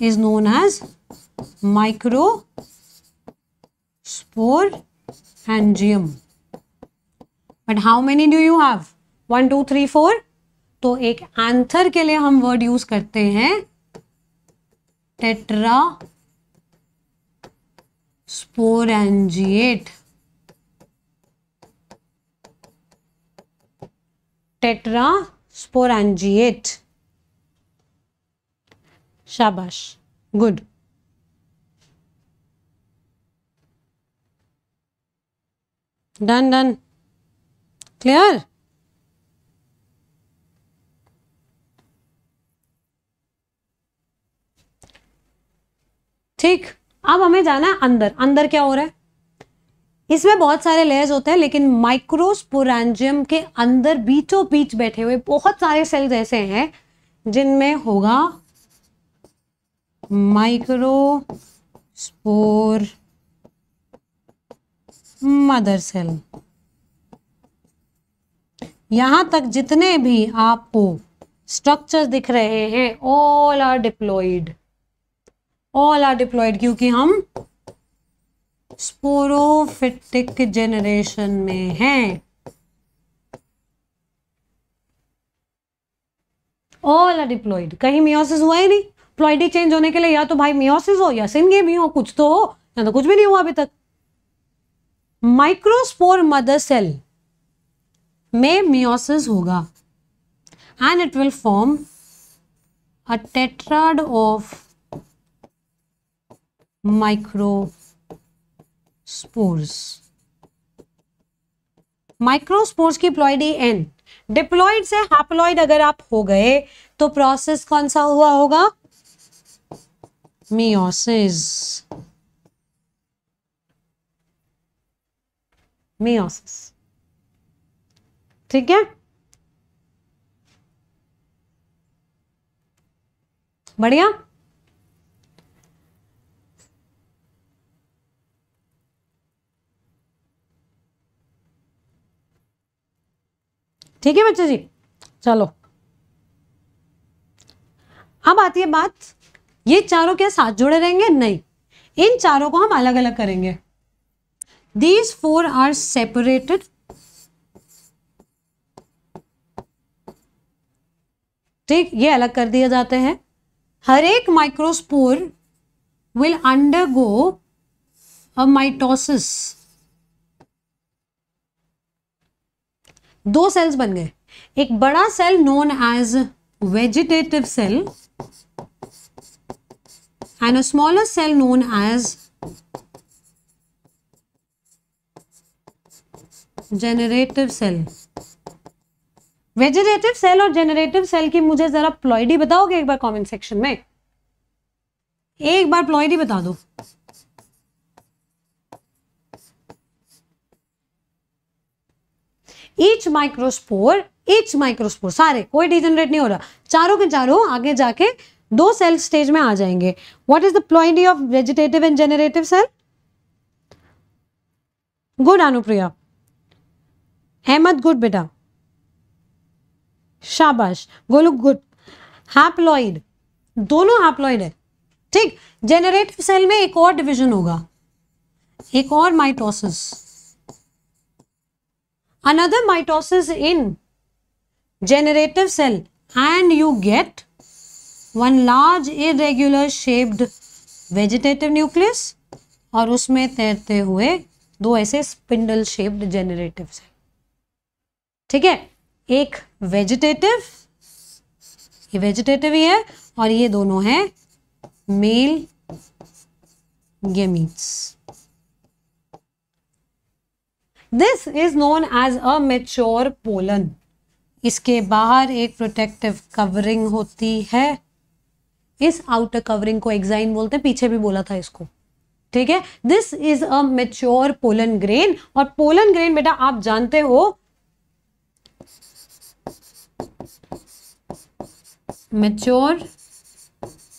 is known as microspore angium. But how many do you have one two three four तो एक एंथर के लिए हम वर्ड यूज करते हैं टेट्रा स्पोरेंजिएट टेट्रा स्पोरेंजिएट शाबाश गुड डन डन क्लियर ठीक अब हमें जाना है अंदर अंदर क्या हो रहा है इसमें बहुत सारे लेयर्स होते हैं लेकिन माइक्रोस्पोरेंजियम के अंदर बीचों बीच बैठे हुए बहुत सारे सेल्स ऐसे हैं जिनमें होगा माइक्रो स्पोर मदर सेल यहां तक जितने भी आपको स्ट्रक्चर दिख रहे हैं all are diploid all are diploid क्योंकि हम स्पोरोफिटिक जेनरेशन में हैं ऑल आर डिप्लॉइड कहीं मियोसिस हुआ ही नहीं प्लॉइडी चेंज होने के लिए या तो भाई मियोसिस हो या भी हो कुछ तो हो या तो कुछ भी नहीं हुआ अभी तक माइक्रोस्पोर मदर सेल में मियोसिस होगा and it will form a tetrad of spores microspores की प्लॉइडी एन डिप्लॉइड से हैप्लॉइड अगर आप हो गए तो प्रोसेस कौन सा हुआ होगा meiosis meiosis ठीक है बढ़िया ठीक है बच्चे जी चलो अब आती है बात ये चारों क्या साथ जुड़े रहेंगे नहीं इन चारों को हम अलग अलग करेंगे दीज फोर आर सेपरेटेड ठीक ये अलग कर दिए जाते हैं हर एक microspore will undergo a mitosis दो सेल्स बन गए एक बड़ा cell known as vegetative cell and a smaller cell known as generative cell. Vegetative cell और जेनरेटिव सेल की मुझे जरा प्लॉइडी बताओगे एक बार कमेंट सेक्शन में एक बार प्लॉइडी बता दो ईच माइक्रोस्पोर ईच माइक्रोस्पोर सारे कोई डिजनरेट नहीं हो रहा चारों के चारों आगे जाके दो सेल स्टेज में आ जाएंगे what is the ploidy of vegetative and generative cell good Anupriya Ahmad good बेटा शाबाश गोलू गुड हैप्लॉइड दोनों हैप्लॉइड है ठीक जेनरेटिव सेल में एक और डिवीजन होगा एक और mitosis another mitosis in generative cell and you get one large irregular shaped vegetative nucleus और उसमें तैरते हुए दो ऐसे स्पिंडल शेप्ड जेनरेटिव है ठीक है एक वेजिटेटिव ये वेजिटेटिव ही है और ये दोनों हैं male gametes this is known as a mature pollen इसके बाहर एक प्रोटेक्टिव कवरिंग होती है इस आउटर कवरिंग को एक्साइन बोलते हैं पीछे भी बोला था इसको ठीक है this is a mature pollen grain और पोलन ग्रेन बेटा आप जानते हो mature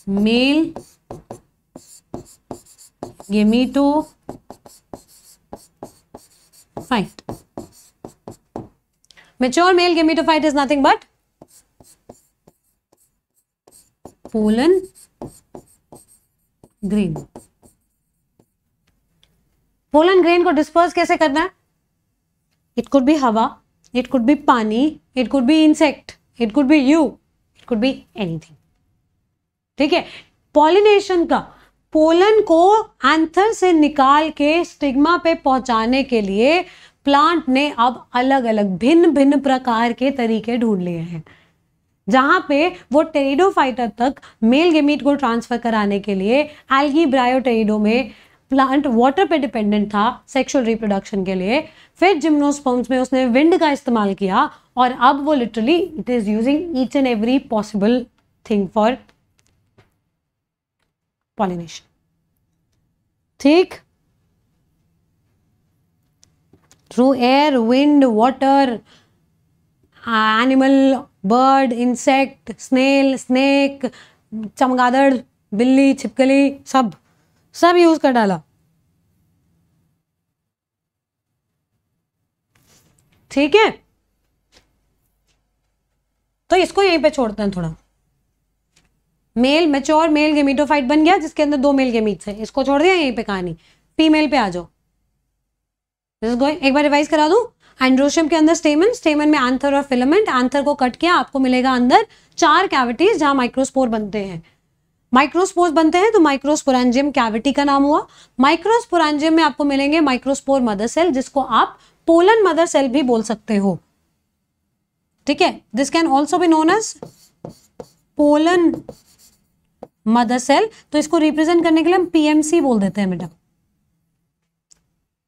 male gametophyte mature male phyte is nothing but pollen grain pollen grain को डिस्पर्स कैसे करना है इट कुड भी हवा इट कुड भी पानी इट कुड भी insect it could be you it could be anything ठीक है पॉलिनेशन का पोलन को एंथर से निकाल के स्टिग्मा पे पहुंचाने के लिए प्लांट ने अब अलग अलग भिन्न भिन्न प्रकार के तरीके ढूंढ लिए हैं जहाँ पे वो टेरिडो फाइटर तक मेल गेमीट को ट्रांसफ़र कराने के लिए एल्गी ब्रायोटेरिडो में प्लांट वाटर पे डिपेंडेंट था सेक्सुअल रिप्रोडक्शन के लिए फिर जिम्नोस्पर्म्स में उसने विंड का इस्तेमाल किया और अब वो literally it is using each and every possible thing for pollination ठीक through air wind water animal bird insect snail snake चमगादड़ बिल्ली छिपकली सब सब यूज कर डाला ठीक है तो इसको यहीं पे छोड़ते हैं थोड़ा मेल मेच्योर मेल गेमिटोफाइट बन गया जिसके अंदर दो मेल गेमीट्स थे इसको छोड़ दिया यहीं पे कहानी फीमेल पे आ जाओ एक बार रिवाइज करा दूं एंड्रोशियम के अंदर स्टेमन स्टेमन में आंथर और फिलामेंट आंथर को कट किया आपको मिलेगा अंदर चार कैविटीज जहां माइक्रोस्पोर बनते हैं माइक्रोस्पोर बनते हैं तो माइक्रोस्पोरेंजियम कैविटी का नाम हुआ माइक्रोस्पोरेंजियम में आपको मिलेंगे माइक्रोस्पोर मदर सेल जिसको आप पोलन मदर सेल भी बोल सकते हो ठीक है this can also be known as pollen mother cell तो इसको रिप्रेजेंट करने के लिए हम पीएमसी बोल देते हैं madam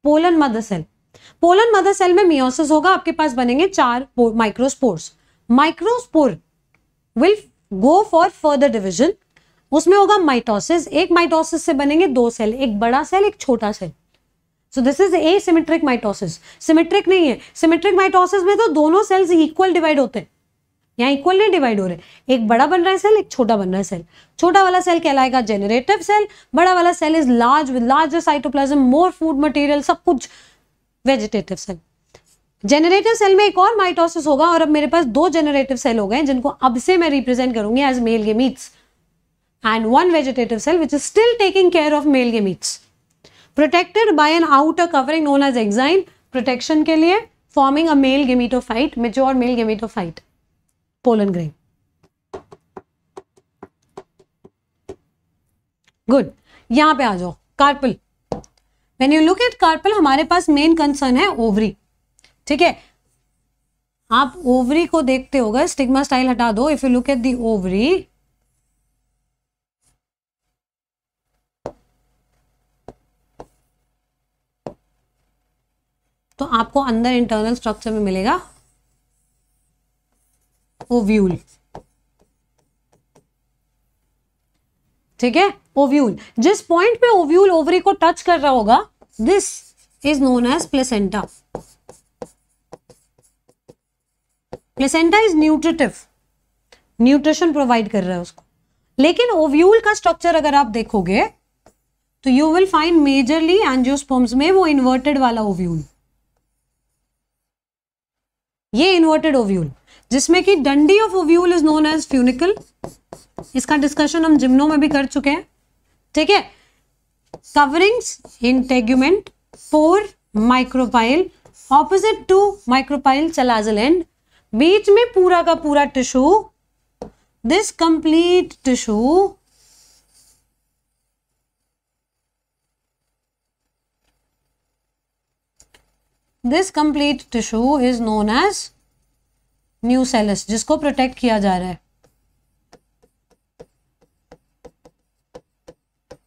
pollen mother cell pollen mother cell में मियोसिस होगा आपके पास बनेंगे चार microspores microspore will go for further division उसमें होगा माइटोसिस एक माइटोसिस से बनेंगे दो सेल एक बड़ा सेल एक छोटा cell so this is asymmetric mitosis symmetric नहीं है सिमेट्रिक माइटोसिस में तो दोनों सेल्स इक्वल डिवाइड होते हैं यहाँ इक्वल नहीं डिवाइड हो रहे एक बड़ा बन रहा है सेल एक छोटा बन रहा है सेल छोटा वाला सेल कहलाएगा जेनरेटिव सेल बड़ा वाला cell is large with larger cytoplasm more food material सब कुछ वेजिटेटिव सेल जेनरेटिव सेल में एक और माइटोसिस होगा और अब मेरे पास दो जेनरेटिव सेल हो गए जिनको अब से मैं रिप्रेजेंट करूंगी as male gametes and one vegetative cell which is still taking care of male gametes protected by an outer covering known as exine protection के लिए forming a male gametophyte mature male gametophyte pollen grain good यहां पे आ जाओ carpel when you look at carpel हमारे पास main concern है ovary ठीक है आप ओवरी को देखते होगा स्टिग्मा स्टाइल हटा दो if you look at the ovary तो आपको अंदर इंटरनल स्ट्रक्चर में मिलेगा ओव्यूल ठीक है ओव्यूल जिस पॉइंट पे ओव्यूल ओवरी को टच कर रहा होगा this is known as placenta placenta is nutritive nutrition provide कर रहा है उसको लेकिन ओव्यूल का स्ट्रक्चर अगर आप देखोगे तो you will find majorly angiosperms में वो इन्वर्टेड वाला ओव्यूल ये इन्वर्टेड ओव्यूल जिसमें कि डंडी of ovule is known as funicle इसका डिस्कशन हम जिम्नो में भी कर चुके हैं ठीक है coverings integument for micropyle opposite to micropyle chalazal and बीच में पूरा का पूरा tissue this complete tissue this complete tissue is known as nucellus जिसको प्रोटेक्ट किया जा रहा है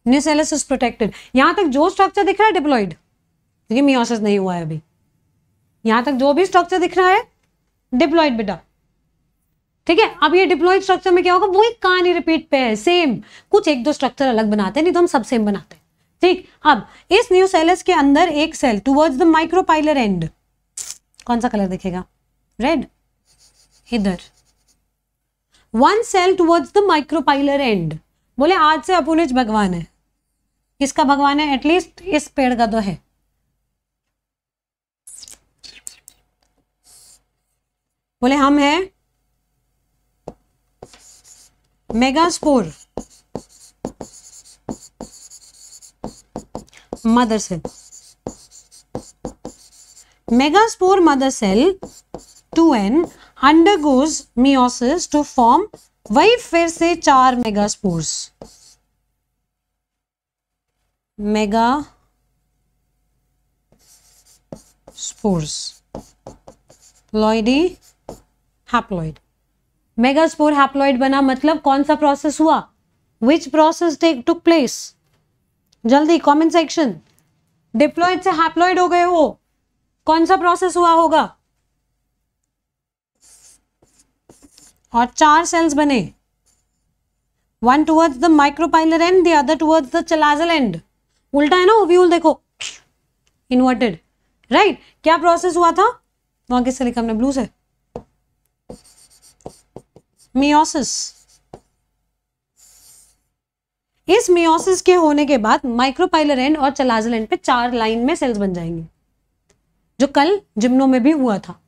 न्यूसेलस इज प्रोटेक्टेड यहां तक जो स्ट्रक्चर दिख रहा है डिप्लॉइड क्योंकि मियोसिस नहीं हुआ है अभी यहां तक जो भी स्ट्रक्चर दिख रहा है डिप्लॉइड बेटा ठीक है अब ये डिप्लॉइड स्ट्रक्चर में क्या होगा वही कहानी रिपीट पे है सेम कुछ एक दो स्ट्रक्चर अलग बनाते हैं नहीं तो हम सब सेम बनाते हैं ठीक अब इस न्यू सेलस के अंदर एक cell towards the micropylar end कौन सा कलर दिखेगा रेड इधर one cell towards the micropylar end बोले आज से अपुनिज भगवान है किसका भगवान है एटलीस्ट इस पेड़ का तो है बोले हम हैं megaspore mother cell spore mother cell undergoes meiosis to form वही फिर से चार megaspores megaspores ploidy haploid megaspore haploid बना मतलब कौन सा प्रोसेस हुआ which process take took place जल्दी कमेंट सेक्शन डिप्लॉइड से हैप्लॉइड हो गए हो कौन सा प्रोसेस हुआ होगा और चार सेल्स बने one towards the micropylar end the other towards the chalazal end. उल्टा है ना ओव्यूल देखो इन्वर्टेड राइट right? क्या प्रोसेस हुआ था वहां किससे लिखा हमने ब्लू से मियोसिस इस मियोसिस के होने के बाद माइक्रोपाइलर एंड और चलाजल एंड पे चार लाइन में सेल्स बन जाएंगे जो कल जिम्नो में भी हुआ था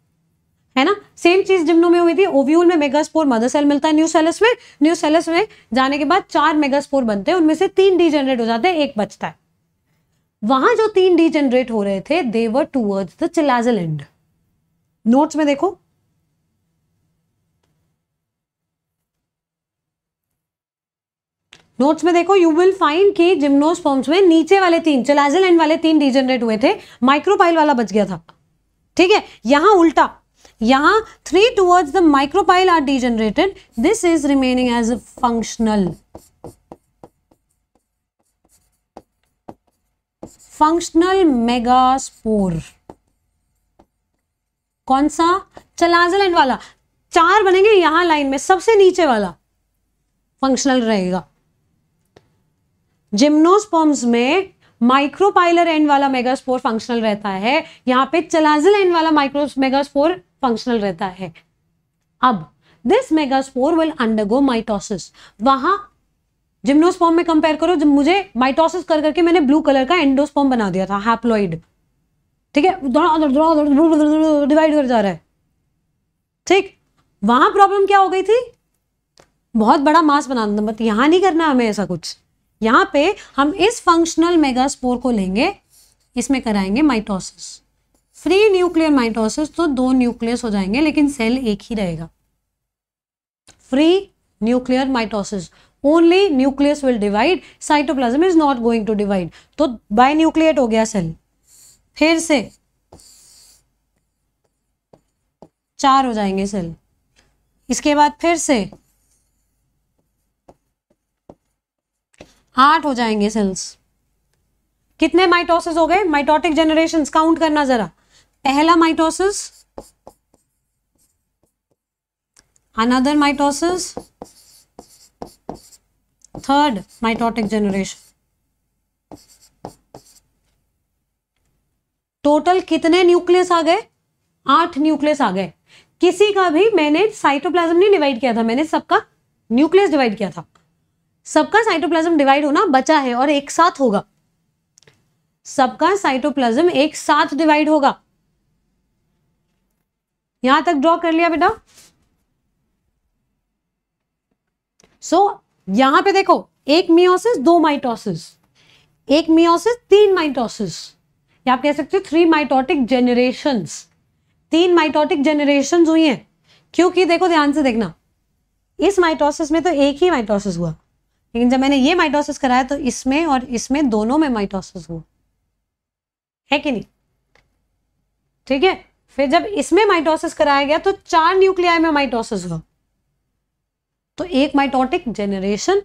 है ना सेम चीज जिम्नो में हुई थी ओव्यूल में मेगास्पोर मदर सेल मिलता है न्यू सेलस में न्यू सेलस में जाने के बाद चार मेगास्पोर बनते हैं उनमें से तीन डिजेनरेट हो जाते हैं एक बचता है वहां जो तीन डी जनरेट हो रहे थे the other towards the chalazal end notes में देखो नोट्स में देखो यू विल फाइंड कि फॉर्म्स में नीचे वाले तीन चलाजल एंड वाले तीन डिजेनरेट हुए थे माइक्रोपाइल वाला बच गया था ठीक है यहां उल्टा यहां three towards the micropyle are degenerated this is remaining as functional functional megaspore कौन सा चलाजल एंड वाला चार बनेंगे यहां लाइन में सबसे नीचे वाला फंक्शनल रहेगा जिम्नोस्पॉम्स में माइक्रोपाइलर एंड वाला मेगास्पोर फंक्शनल रहता है यहां पे चलाजल एंड वाला माइक्रो मेगास्पोर फंक्शनल रहता है अब this megaspore will undergo mitosis वहां जिम्नोस्पॉम में कंपेयर करो जब मुझे माइटोसिस कर करके मैंने ब्लू कलर का एंडोस्पॉम बना दिया था हैप्लॉइड ठीक है डिवाइड कर जा रहा है ठीक वहां प्रॉब्लम क्या हो गई थी बहुत बड़ा मास बना था मत मतलब यहाँ नहीं करना हमें ऐसा कुछ यहाँ पे हम इस फंक्शनल मेगास्पोर को लेंगे इसमें कराएंगे माइटोसिस फ्री न्यूक्लियर माइटोसिस तो दो न्यूक्लियस हो जाएंगे लेकिन सेल एक ही रहेगा free nuclear mitosis only nucleus will divide cytoplasm is not going to divide तो न्यूक्लिएट हो गया सेल फिर से चार हो जाएंगे सेल इसके बाद फिर से आठ हो जाएंगे सेल्स कितने माइटोसिस हो गए माइटोटिक जनरेशन काउंट करना जरा पहला mitosis another mitosis third mitotic generation total कितने न्यूक्लियस आ गए आठ न्यूक्लियस आ गए किसी का भी मैंने साइटोप्लाज्म नहीं डिवाइड किया था मैंने सबका न्यूक्लियस डिवाइड किया था सबका साइटोप्लाज्म डिवाइड होना बचा है और एक साथ होगा सबका साइटोप्लाज्म एक साथ डिवाइड होगा यहां तक ड्रॉ कर लिया बेटा सो so, यहां पे देखो एक मियोसिस दो माइटोसिस एक मियोसिस तीन माइटोसिस या आप कह सकते हो थ्री माइटोटिक जेनरेशन तीन माइटोटिक जेनरेशन हुई हैं क्योंकि देखो ध्यान से देखना इस माइटोसिस में तो एक ही माइटोसिस हुआ लेकिन जब मैंने ये माइटोसिस कराया तो इसमें और इसमें दोनों में माइटोसिस हुआ है कि नहीं ठीक है फिर जब इसमें माइटोसिस कराया गया तो चार न्यूक्लियाई में माइटोसिस हुआ तो एक माइटोटिक जेनरेशन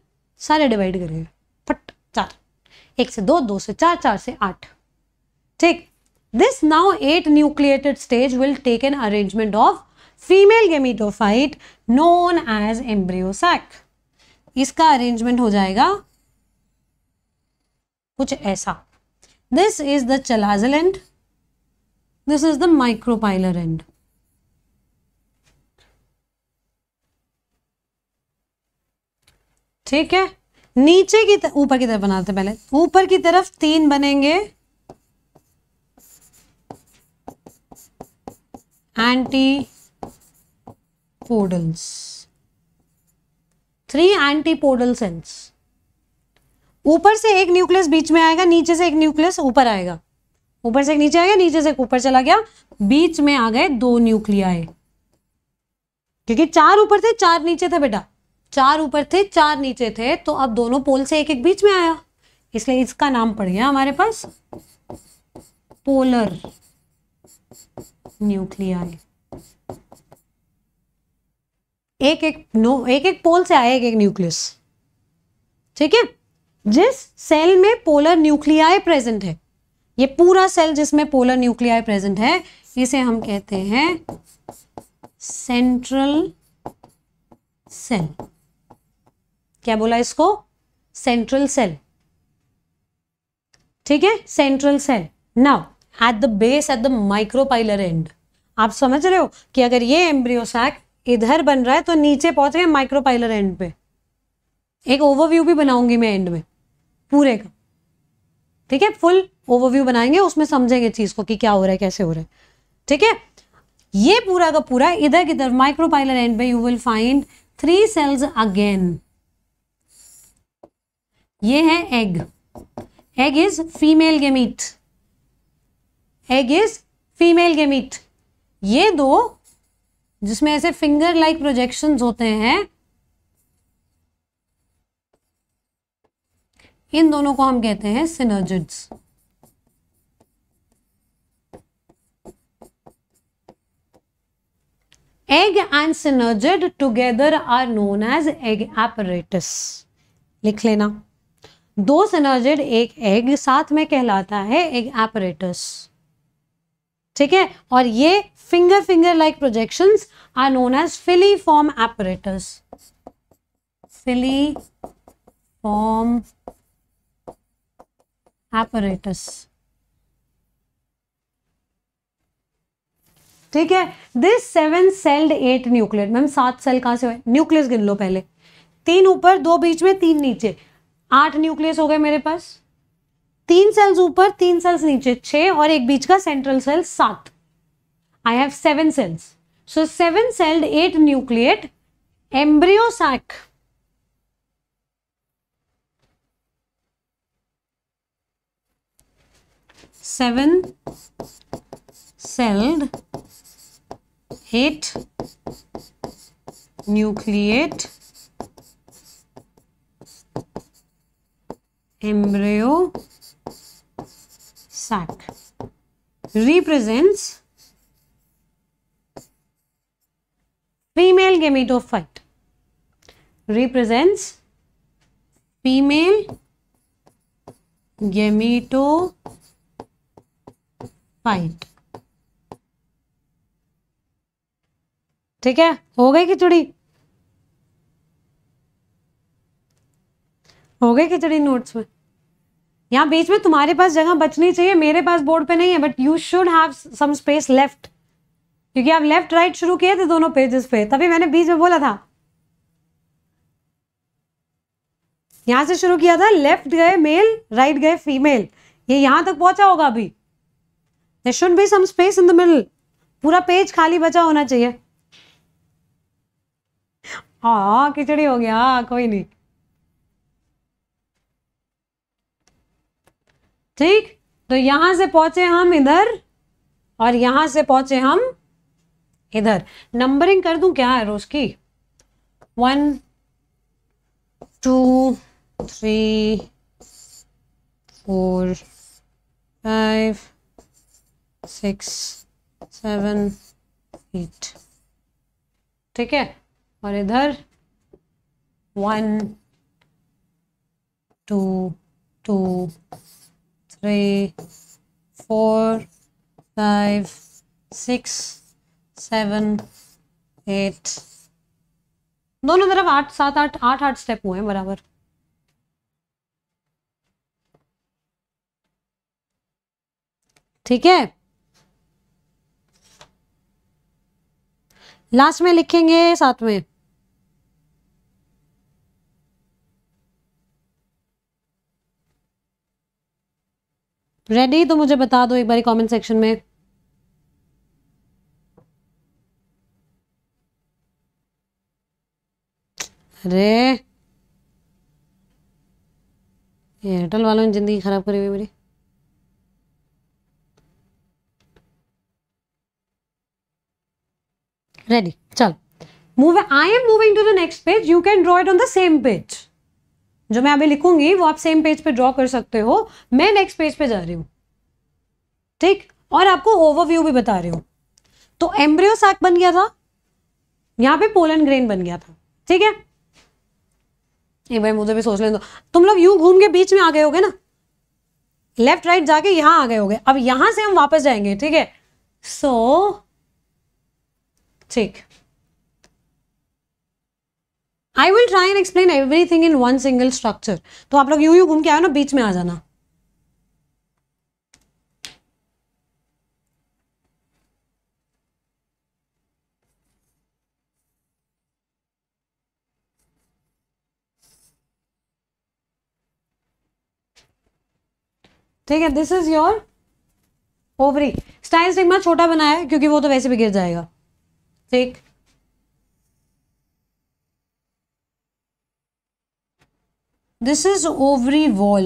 सारे डिवाइड करेंगे फट चार एक से दो दो से चार चार से आठ ठीक this now eight nucleated stage will take an arrangement of female gametophyte known as embryo sac इसका अरेंजमेंट हो जाएगा कुछ ऐसा this is the chalazal end this is the micropylar end ठीक है नीचे की ऊपर की तरफ बनाते पहले ऊपर की तरफ तीन बनेंगे antipodals three antipodal cells ऊपर से एक न्यूक्लियस बीच में आएगा नीचे से एक न्यूक्लियस ऊपर आएगा ऊपर से एक नीचे आएगा नीचे से एक ऊपर चला गया बीच में आ गए दो न्यूक्लियाए क्योंकि चार ऊपर थे चार नीचे थे बेटा चार ऊपर थे चार नीचे थे तो अब दोनों पोल से एक एक बीच में आया इसलिए इसका नाम पड़ गया हमारे पास पोलर न्यूक्लियाई एक एक नो एक एक पोल से आया एक एक न्यूक्लियस ठीक है जिस सेल में पोलर न्यूक्लियाई प्रेजेंट है ये पूरा सेल जिसमें पोलर न्यूक्लियाई प्रेजेंट है इसे हम कहते हैं सेंट्रल सेल क्या बोला इसको सेंट्रल सेल ठीक है central cell now at the base at the micropylar end आप समझ रहे हो कि अगर ये एम्ब्रियोसैक इधर बन रहा है तो नीचे पहुंच गए माइक्रोपाइलर एंड पे एक ओवरव्यू भी बनाऊंगी मैं एंड में पूरे का ठीक है फुल ओवरव्यू बनाएंगे उसमें समझेंगे चीज को कि क्या हो रहा है कैसे हो रहा है ठीक है ये पूरा का पूरा इधर किधर माइक्रोपाइलर एंड पे you will find three cells again ये है egg egg is female gamete egg is female gamete ये दो जिसमें ऐसे फिंगर लाइक प्रोजेक्शन होते हैं इन दोनों को हम कहते हैं synergids egg and synergid together are known as egg apparatus लिख लेना दो सिनर्जिड एक एग साथ में कहलाता है एक एपरेटस ठीक है और ये finger finger like projection are known as filiform apparatus filiform apparatus ठीक है this seven celled eight nuclear ma'am सात सेल कहां से हुए न्यूक्लियस गिन लो पहले तीन ऊपर दो बीच में तीन नीचे आठ न्यूक्लियस हो गए मेरे पास तीन सेल्स ऊपर तीन सेल्स नीचे छ और एक बीच का सेंट्रल सेल सात I have seven cells so seven celled eight nucleate embryo sac seven celled eight nucleate embryo sac represents female gametophyte represents female gametophyte ठीक है हो गई कि थोड़ी हो गए खिचड़ी नोट्स में यहाँ बीच में तुम्हारे पास जगह बचनी चाहिए मेरे पास बोर्ड पे नहीं है but you should have some space left क्योंकि आप लेफ्ट राइट शुरू किए थे दोनों पेजेस पे तभी मैंने बीच में बोला था यहां से शुरू किया था लेफ्ट गए मेल राइट गए फीमेल ये यहां तक पहुंचा होगा अभी there should be some space in the middle पूरा पेज खाली बचा होना चाहिए हाँ खिचड़ी हो गया कोई नहीं ठीक तो यहां से पहुंचे हम इधर और यहां से पहुंचे हम इधर नंबरिंग कर दूं क्या है रोज की one two three four five six seven eight ठीक है और इधर one two two three, four, five, six, seven, eight दोनों तरफ आठ सात आठ आठ आठ स्टेप हुए हैं बराबर ठीक है लास्ट में लिखेंगे साथ में रेडी तो मुझे बता दो एक बार कमेंट सेक्शन में अरे एयरटेल वालों ने जिंदगी खराब करी हुई मेरी रेडी चल move I am moving to the next page you can draw it on the same page जो मैं अभी लिखूंगी वो आप सेम पेज पे ड्रॉ कर सकते हो मैं नेक्स्ट पेज पे जा रही हूँ ठीक और आपको ओवरव्यू भी बता रही हूँ तो एम्ब्रियो सैक बन गया था यहाँ पे पोलन ग्रेन बन गया था ठीक है एक बार मुझे भी सोच ले दो तुम लोग यूं घूम के बीच में आ गए हो ना लेफ्ट राइट जाके यहां आ गए हो अब यहां से हम वापस जाएंगे ठीक है सो ठीक I will try and explain thing in one single structure तो आप लोग यू यू घूम के आओ ना बीच में आ जाना ठीक है this is your ovary style stigma छोटा बनाया है क्योंकि वो तो वैसे भी गिर जाएगा ठीक this is ovary wall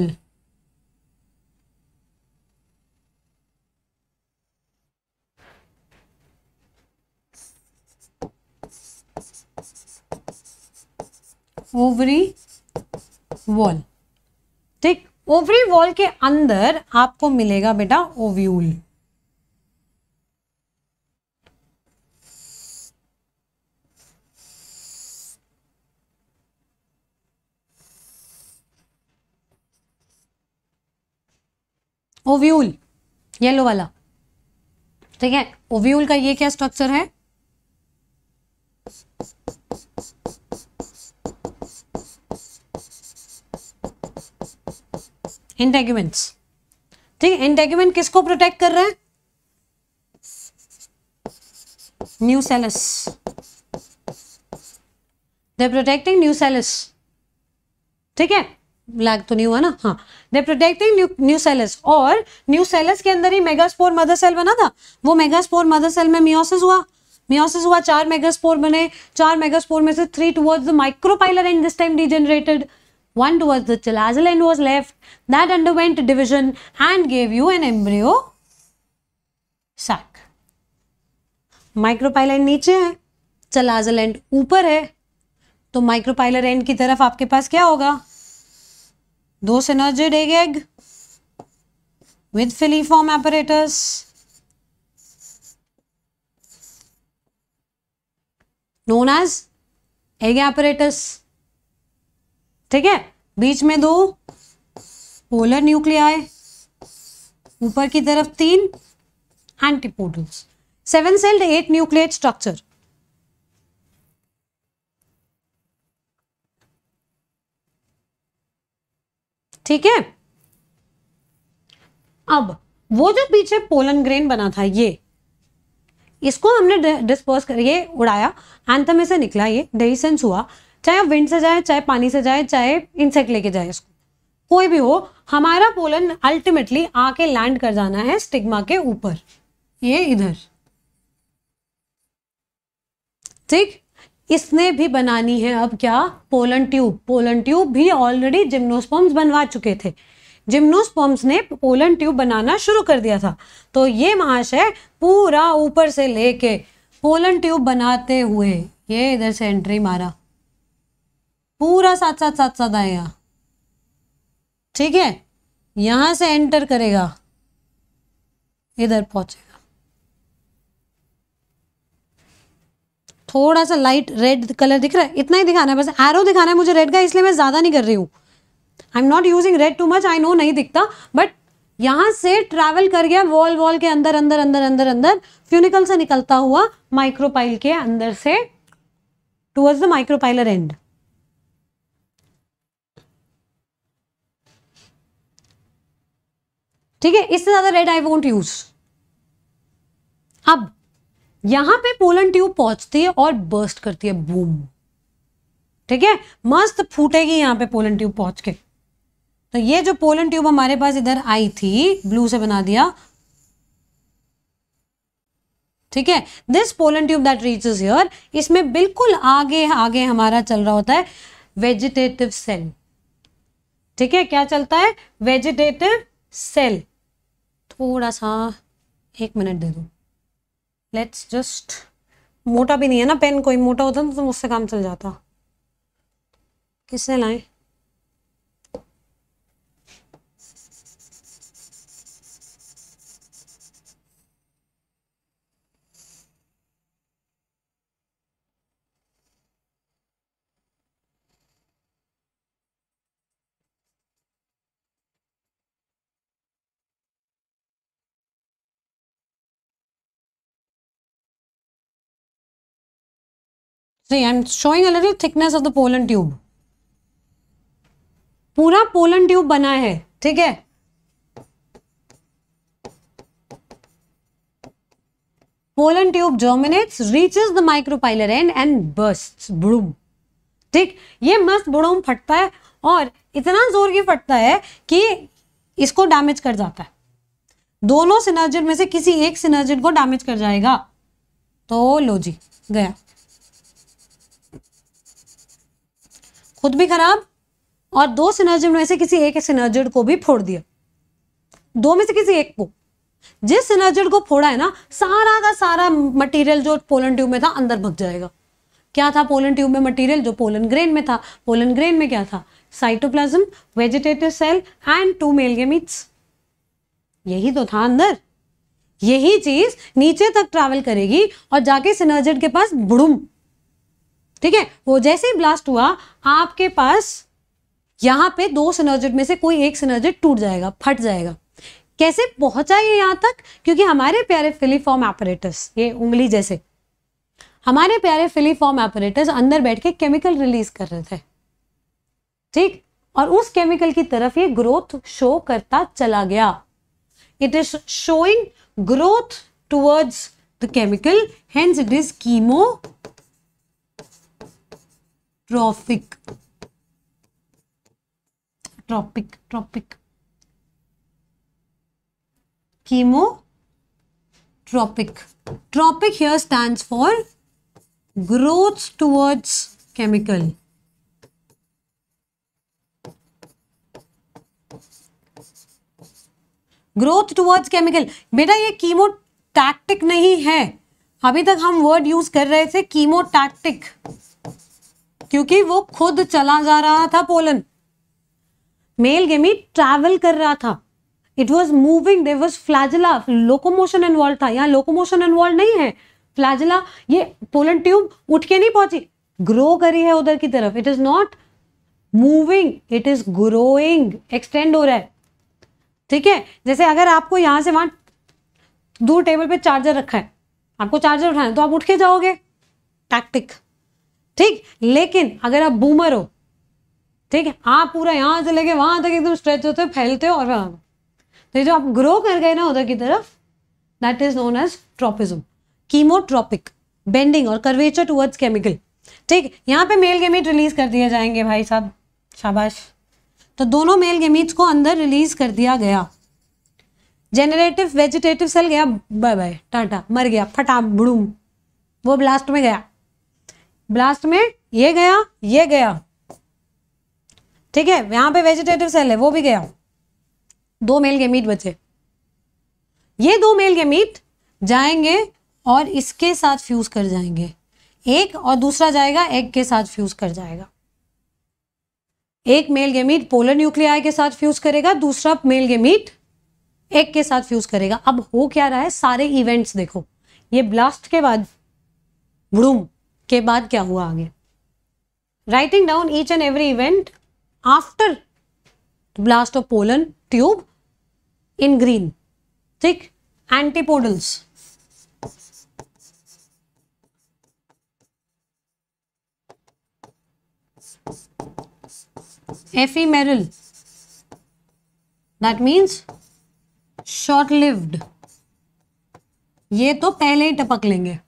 ovary wall ठीक ओवरी वॉल के अंदर आपको मिलेगा बेटा ओव्यूल ओव्यूल येलो वाला ठीक है ओव्यूल का ये क्या स्ट्रक्चर है इंटेग्यूमेंट्स ठीक है इंटेग्यूमेंट किसको प्रोटेक्ट कर रहा है cells they protecting new cells ठीक है लैग तो नहीं हुआ ना हाँ दे प्रोटेक्टिंग न्यू सेलस और न्यू सेलस के अंदर ही मेगास्पोर मदर सेल बना था वो मेगास्पोर मदर सेल में मियोसिस हुआ मियोसिस हुआ चार मेगास्पोर बने चार मेगास्पोर में से three towards the micropylar end this time degenerated one towards the chalazel end was left that underwent division and gave you an embryo sac micropylar नीचे है चलाजल एंड ऊपर है तो माइक्रोपाइलर एंड की तरफ आपके पास क्या होगा दो सिनर्जिड डेग egg with filiform apparatus known as egg apparatus ठीक है बीच में दो पोलर न्यूक्लियाई ऊपर की तरफ तीन antipodals seven celled eight nucleate structure ठीक है अब वो जो पीछे पोलन ग्रेन बना था ये इसको हमने डिस्पोज कर ये उड़ाया एंथम में से निकला ये डेहिसेंस हुआ चाहे विंड से जाए चाहे पानी से जाए चाहे इंसेक्ट लेके जाए इसको कोई भी हो हमारा पोलन अल्टीमेटली आके लैंड कर जाना है स्टिग्मा के ऊपर ये इधर ठीक इसने भी बनानी है अब क्या पोलन ट्यूब पोलन ट्यूब भी ऑलरेडी जिम्नोस्पॉम्स बनवा चुके थे जिम्नोस्पॉम्स ने पोलन ट्यूब बनाना शुरू कर दिया था तो ये महाशय पूरा ऊपर से लेके पोलन ट्यूब बनाते हुए ये इधर से एंट्री मारा पूरा साथ साथ साथ साथ आएगा ठीक है यहां से एंटर करेगा इधर पहुंचे थोड़ा सा लाइट रेड कलर दिख रहा है इतना ही दिखाना है बस एरो दिखाना है मुझे रेड का इसलिए मैं ज़्यादा नहीं कर रही हूँ I am not using red too much I know नहीं दिखता बट यहाँ से ट्रैवल कर गया वॉल वॉल के अंदर अंदर अंदर अंदर अंदर फ्यूनिकल से निकलता हुआ माइक्रोपाइल के अंदर से टूवर्ड्स द माइक्रोपाइलर एंड ठीक है इससे ज़्यादा रेड आई वोंट यूज अब यहां पे पोलन ट्यूब पहुंचती है और बर्स्ट करती है बूम ठीक है मस्त फूटेगी यहां पे पोलन ट्यूब पहुंच के तो ये जो पोलन ट्यूब हमारे पास इधर आई थी ब्लू से बना दिया ठीक है this pollen tube that is here इसमें बिल्कुल आगे आगे हमारा चल रहा होता है वेजिटेटिव सेल ठीक है क्या चलता है वेजिटेटिव सेल थोड़ा सा एक मिनट दे दू लेट्स जस्ट मोटा भी नहीं है ना पेन कोई मोटा होता ना तो मुझसे काम चल जाता किससे लाएं See, I am showing a little thickness of the pollen tube. पूरा पोलन ट्यूब बना है ठीक है pollen tube germinates reaches the micropylar end end burst ब्रूम ठीक ये मस्त बुड़ूम फटता है और इतना जोर की फटता है कि इसको डैमेज कर जाता है दोनों सिनर्जिन में से किसी एक सिनर्जिन को डैमेज कर जाएगा तो लो जी गया खुद भी खराब और दो सिनर्जिड में से किसी एक सिनर्जिड को भी फोड़ दिया दो में से किसी एक को जिस सिनर्जिड को फोड़ा है ना सारा का सारा मटेरियल जो पोलन ट्यूब में था अंदर भग जाएगा क्या था पोलन ट्यूब में मटेरियल जो पोलन ग्रेन में था पोलन ग्रेन में क्या था cytoplasm vegetative cell and two male gametes यही तो था अंदर यही चीज नीचे तक ट्रैवल करेगी और जाके सिनर्जिड के पास भुड़ूम ठीक है वो जैसे ही ब्लास्ट हुआ आपके पास यहाँ पे दो सिनर्जेट में से कोई एक सिनर्जेट टूट जाएगा फट जाएगा कैसे पहुंचा ये यहाँ तक क्योंकि हमारे प्यारे फिलीफॉर्म ऑपरेटर्स ये उंगली जैसे हमारे प्यारे फिलीफॉर्म ऑपरेटर्स अंदर बैठ के केमिकल रिलीज कर रहे थे ठीक और उस केमिकल की तरफ ये ग्रोथ शो करता चला गया it is showing growth towards the chemical hence it is chemotrophic tropic tropic tropic tropic here stands for growth towards chemical growth towards chemical बेटा ये कीमोटैक्टिक नहीं है अभी तक हम वर्ड यूज कर रहे थे कीमोटैक्टिक क्योंकि वो खुद चला जा रहा था पोलन मेल गेमी ट्रैवल कर रहा था it was moving there was flagella locomotion involve था यहाँ लोकोमोशन इन्वॉल्व नहीं है फ्लैजला ये पोलन ट्यूब उठ के नहीं पहुंची ग्रो करी है उधर की तरफ it is not moving it is growing extend हो रहा है ठीक है जैसे अगर आपको यहां से वहां दूर टेबल पे चार्जर रखा है आपको चार्जर उठाना है तो आप उठ के जाओगे टैक्टिक ठीक लेकिन अगर आप बूमर हो ठीक है आप पूरा यहां से लेके वहां तक एकदम स्ट्रेच होते हो फैलते हो और वहां तो ये जो आप ग्रो कर गए ना उधर की तरफ that is known as tropism chemotropic bending और कर्वेचर टूवर्ड्स केमिकल ठीक यहाँ पे मेल गेमीट रिलीज कर दिए जाएंगे भाई साहब शाबाश तो दोनों मेल गेमिट्स को अंदर रिलीज कर दिया गया जेनरेटिव वेजिटेटिव सेल गया बाय बाय टाटा मर गया फटा बुड़ूम वो ब्लास्ट में गया ब्लास्ट में ये गया ये गया ठीक है यहां पे वेजिटेटिव सेल है वो भी गया दो मेल गेमीट बचे ये दो मेल गेमीट जाएंगे और इसके साथ फ्यूज कर जाएंगे एक और दूसरा जाएगा एग के साथ फ्यूज कर जाएगा एक मेल गेमीट पोलर न्यूक्लियाई के साथ फ्यूज करेगा दूसरा मेल गेमीट एग के साथ फ्यूज करेगा अब हो क्या रहा है सारे इवेंट्स देखो ये ब्लास्ट के बाद भ्रूम के बाद क्या हुआ आगे writing down each and every event after blast of pollen tube in green ठीक antipodals ephemeral that means short lived ये तो पहले ही टपक लेंगे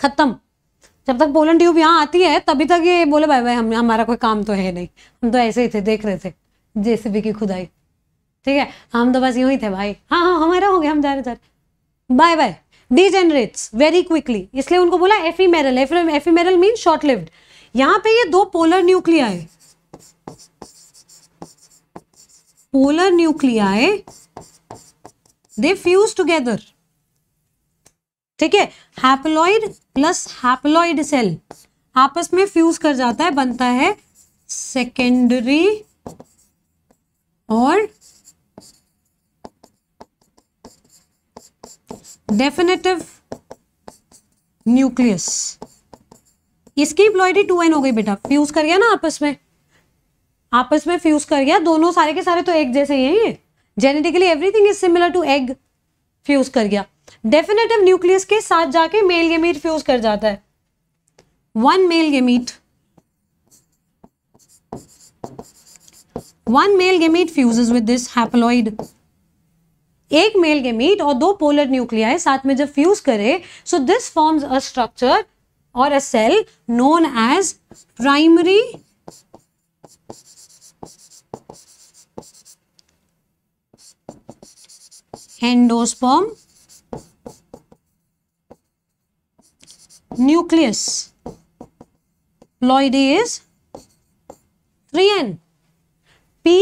खत्म जब तक बोलन ट्यूब यहाँ आती है तभी तक ये बोले भाई भाई हम हमारा कोई काम तो है नहीं हम तो ऐसे ही थे देख रहे थे जेसीबी की खुदाई ठीक है हम तो बस यूं ही थे भाई हाँ हाँ हमारा हो गया हम जा रहे जा रहे bye bye degenerates very quickly इसलिए उनको बोला ephemeral ephemeral mean short lived यहाँ पे ये दो पोलर न्यूक्लिया है polar nuclei they fuse together ठीक है हैप्लोइड प्लस हैप्लॉइड सेल आपस में फ्यूज कर जाता है बनता है सेकेंडरी और डेफिनेटिव न्यूक्लियस इसकी प्लॉइडी टू एन हो गई बेटा फ्यूज कर गया ना आपस में आपस में फ्यूज कर गया दोनों सारे के सारे तो एक जैसे ही है ये genetically everything is similar to egg fuse कर गया डेफिनेटिव न्यूक्लियस के साथ जाके मेल गेमीट फ्यूज कर जाता है one male gamete one male gamete fuses with this है एक मेल गेमीट और दो पोलर न्यूक्लिया साथ में जब फ्यूज करे so this forms a structure और a cell known as primary endosperm nucleus. Is is 3N. P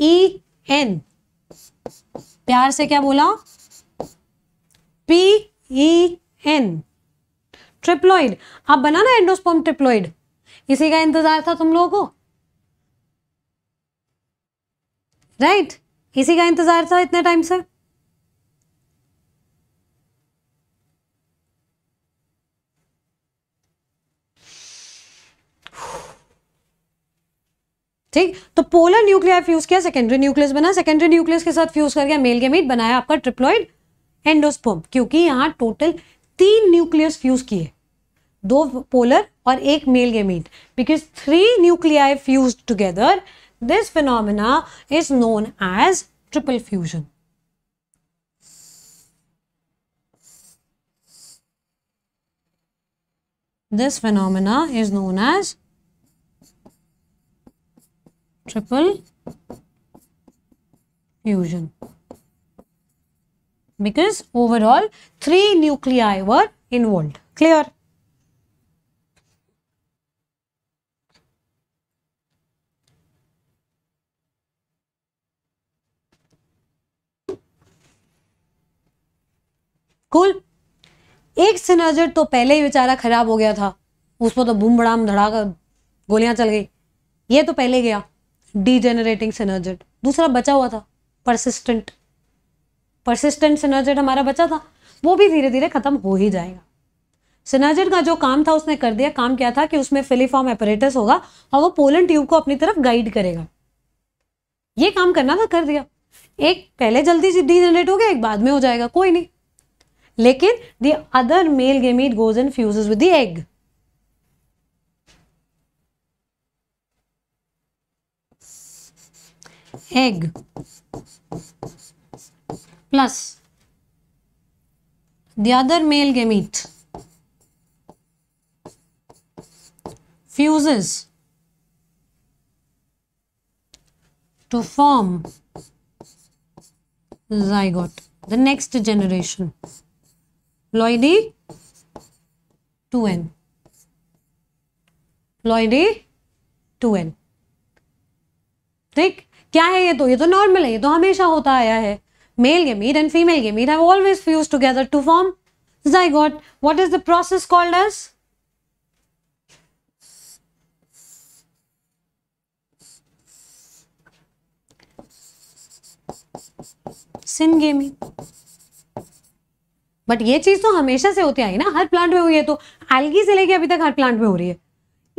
E N. प्यार से क्या बोला P E N. ट्रिप्लॉइड आप बना ना ट्रिप्लॉइड इसी का इंतजार था तुम लोगों को राइट right? इसी का इंतजार था इतने टाइम से ठीक तो पोलर न्यूक्लियर फ्यूज किया सेकेंडरी न्यूक्लियस बना सेकेंडरी न्यूक्लियस के साथ फ्यूज करके मेल गेमीट बनाया आपका ट्रिप्लॉइड एंडोस्पोम क्योंकि यहाँ टोटल तीन न्यूक्लियस फ्यूज किए दो पोलर और एक male gamete because three nuclei fuse together this phenomena is known as triple fusion This phenomena is known as triple fusion because overall three nuclei were involve clear cool cool. एक सिनाजर तो पहले ही बेचारा खराब हो गया था उसमें तो बूम बड़ाम धड़ाकर गोलियां चल गई ये तो पहले गया डी सिनर्जेट दूसरा बचा हुआ था परसिस्टेंट परसिस्टेंट सिनर्जेट हमारा बचा था वो भी धीरे धीरे खत्म हो ही जाएगा सिनर्जेट का जो काम था उसने कर दिया काम क्या था कि उसमें फिलीफॉर्म एपरेटस होगा और वो पोलन ट्यूब को अपनी तरफ गाइड करेगा ये काम करना था कर दिया एक पहले जल्दी से डी जनरेट हो गया एक बाद में हो जाएगा कोई नहीं लेकिन the other male gamete goes and fuse with the egg egg plus the other male gamete fuses to form zygote, the next generation. Ploidy 2n. Ploidy 2n. ठीक क्या है ये तो ये तो नॉर्मल है ये तो हमेशा होता आया है male gamete and female gamete have always fuse together to form zygote what is the process called as but ये चीज तो हमेशा से होती आई ना हर प्लांट में हुई है तो एल्गी से लेके अभी तक हर प्लांट में हो रही है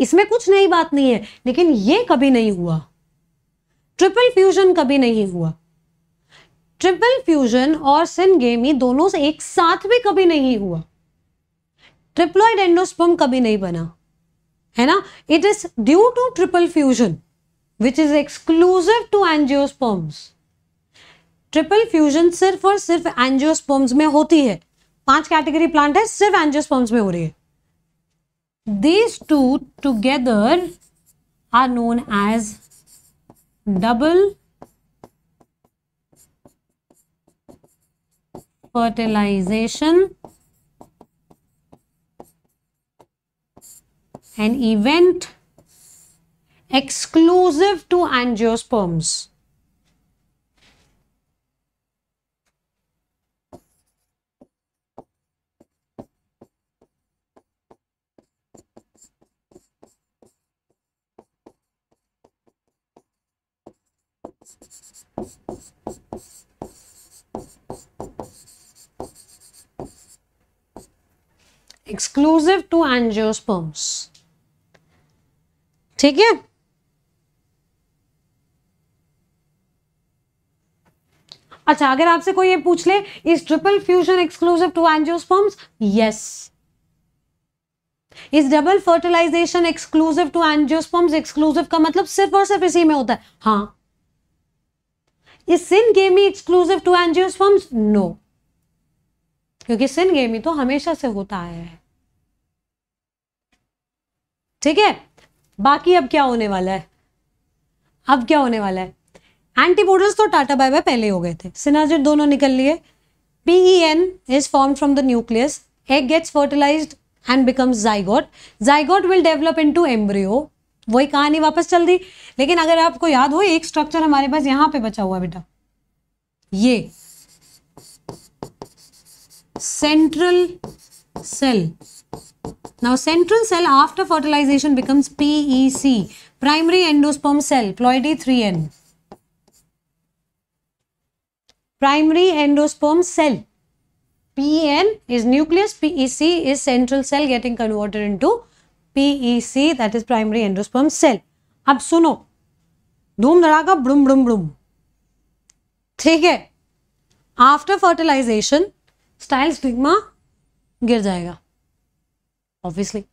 इसमें कुछ नई बात नहीं है लेकिन ये कभी नहीं हुआ ट्रिपल फ्यूजन कभी नहीं हुआ ट्रिपल फ्यूजन और सिनगेमी दोनों से एक साथ भी कभी नहीं हुआ ट्रिप्लॉइड एंडोस्पम कभी नहीं बना है ना it is due to triple fusion which is exclusive to angiosperms triple fusion सिर्फ और सिर्फ एंजियोस्पम्स में होती है पांच कैटेगरी प्लांट है सिर्फ एंजियोस्पम्स में हो रही है these two together are known as double fertilization an event exclusive to angiosperms. Exclusive to angiosperms ठीक है अच्छा अगर आपसे कोई ये पूछ ले is triple fusion exclusive to angiosperms yes is double fertilization exclusive to angiosperms exclusive का मतलब सिर्फ और सिर्फ इसी में होता है हाँ इज सिन गेमी एक्सक्लूसिव टू एंजियोस्पर्म्स नो क्योंकि सिन गेमी तो हमेशा से होता आया है ठीक है बाकी अब क्या होने वाला है अब क्या होने वाला है एंटीबॉडीज तो टाटा बाय बाय पहले हो गए थे सिनाजिट दोनों निकल लिए PE N is form from the nucleus egg gets fertilize and becomes zygote zygote will develop to embryo वही कहानी वापस चल दी लेकिन अगर आपको याद हो एक स्ट्रक्चर हमारे पास यहाँ पे बचा हुआ बेटा ये central cell. Now central cell after fertilization becomes PEC, primary endosperm cell, ploidy 3N. Primary endosperm cell. PEN is nucleus, PEC is central cell getting converted into PEC that is primary endosperm cell. अब सुनो धूम धड़ाका ब्रुम ब्रुम ब्रुम ठीक है after fertilisation style stigma गिर जाएगा obviously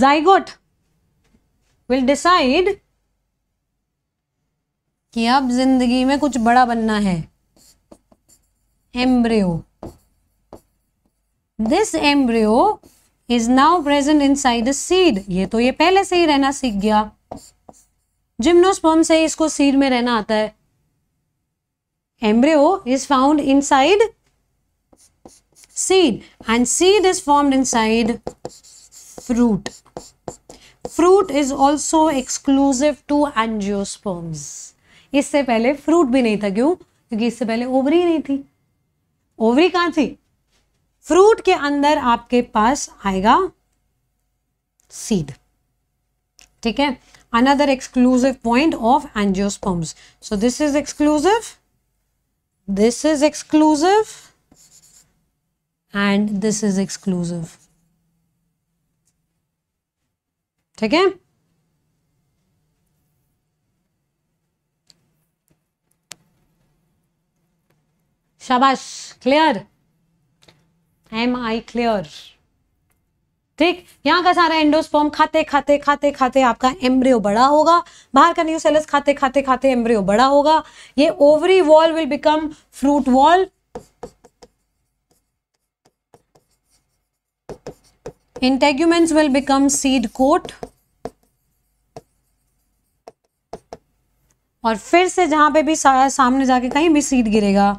zygote will decide कि अब जिंदगी में कुछ बड़ा बनना है embryo this embryo is now present inside the seed ये तो ये पहले से ही रहना सीख गया जिम्नोस्पर्म से इसको सीड में रहना आता है embryo is found inside seed and seed is formed inside fruit. Fruit is also exclusive to angiosperms. इससे पहले फ्रूट भी नहीं था क्यों क्योंकि इससे पहले ओवरी नहीं थी ओवरी कहाँ थी फ्रूट के अंदर आपके पास आएगा सीड ठीक है another exclusive point of angiosperms. So this is exclusive. This is exclusive. And this is exclusive ठीक है शाबाश क्लियर एम आई क्लियर ठीक यहां का सारा एंडोस्पर्म खाते खाते खाते खाते आपका एम्ब्रियो बड़ा होगा बाहर का न्यू सेलस खाते खाते खाते एम्ब्रियो बड़ा होगा ये ovary wall will become fruit wall Integuments will become seed coat और फिर से जहां पे भी सा, सामने जाके कहीं भी सीड गिरेगा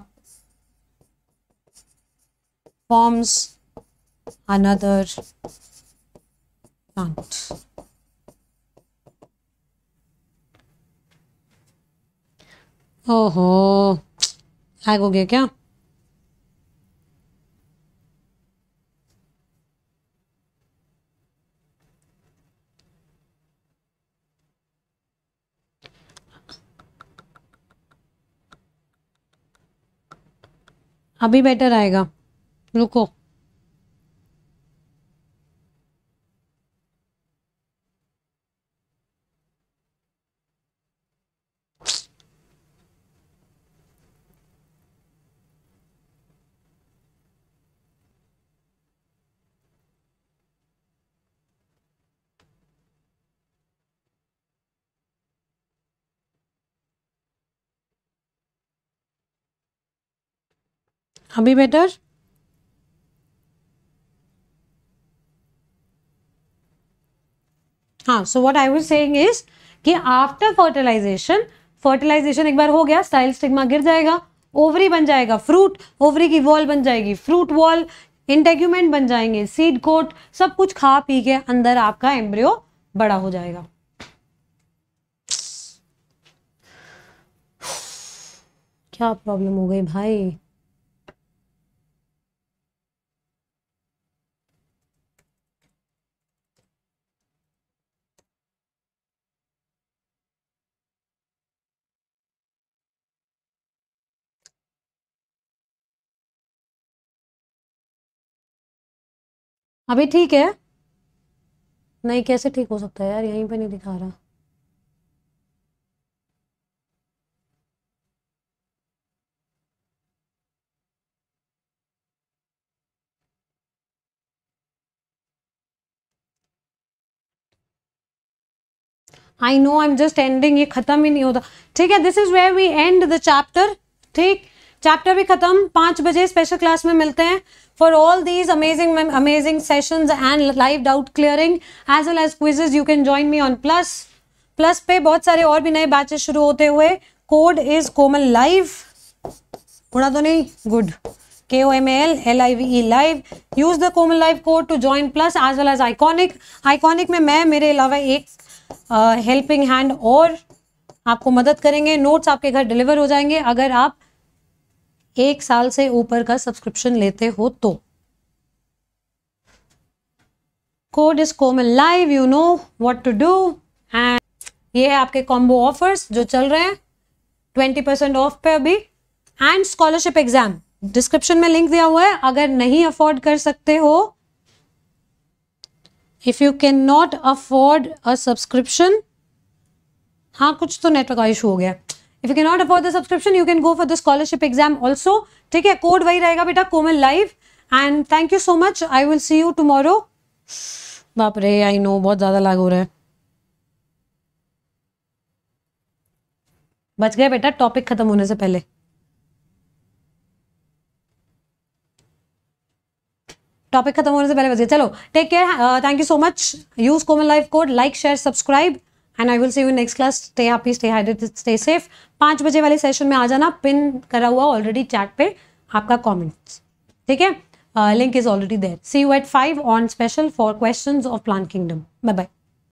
फॉर्म्स अनदर प्लांट ओहो हैग हो गया क्या अभी बेटर आएगा रुको अभी बेटर हाँ so what I was saying is कि आफ्टर फर्टिलाइजेशन फर्टिलाइजेशन एक बार हो गया स्टाइल स्टिग्मा गिर जाएगा ओवरी बन जाएगा फ्रूट ओवरी की वॉल बन जाएगी फ्रूट वॉल इंटेग्यूमेंट बन जाएंगे सीड कोट सब कुछ खा पी के अंदर आपका एम्ब्रियो बड़ा हो जाएगा क्या प्रॉब्लम हो गई भाई अभी ठीक है नहीं कैसे ठीक हो सकता है यार यहीं पे नहीं दिखा रहा I know I am just ending ये खत्म ही नहीं होता ठीक है this is way we end the chapter ठीक चैप्टर भी खत्म पांच बजे स्पेशल क्लास में मिलते हैं For all these amazing, amazing sessions and live doubt clearing as well as quizzes, you can join me on Plus. Plus पे बहुत सारे और भी नए बैचेस शुरू होते हुए कोड इज कोमल लाइव उड़ा तो नहीं good K O M A L L I V E live use the Komal live code to join plus as well as iconic iconic में मैं मेरे अलावा एक हेल्पिंग uh, हैंड और आपको मदद करेंगे नोट्स आपके घर डिलीवर हो जाएंगे अगर आप एक साल से ऊपर का सब्सक्रिप्शन लेते हो तो code is Komal live you know what to do and ये है आपके कॉम्बो ऑफर्स जो चल रहे हैं ट्वेंटी परसेंट ऑफ पे अभी एंड स्कॉलरशिप एग्जाम डिस्क्रिप्शन में लिंक दिया हुआ है अगर नहीं अफोर्ड कर सकते हो if you can not afford a subscription हाँ कुछ तो नेटवर्क का इशू हो गया if you cannot afford the subscription you can go for the scholarship exam also ठीक है कोड वही रहेगा बेटा Komal live and thank you so much I will see you tomorrow बाप रे आई नो बहुत ज़्यादा लाग हो रहा है बच गए बेटा टॉपिक खत्म होने से पहले टॉपिक खत्म होने से पहले बच गए चलो take care thank you so much use Komal live code like share subscribe and I will see you next class stay happy stay hydrated stay safe पाँच बजे वाले सेशन में आ जाना पिन करा हुआ ऑलरेडी चैट पे आपका कॉमेंट्स ठीक है link is already there see you at five on special for question of plant kingdom bye bye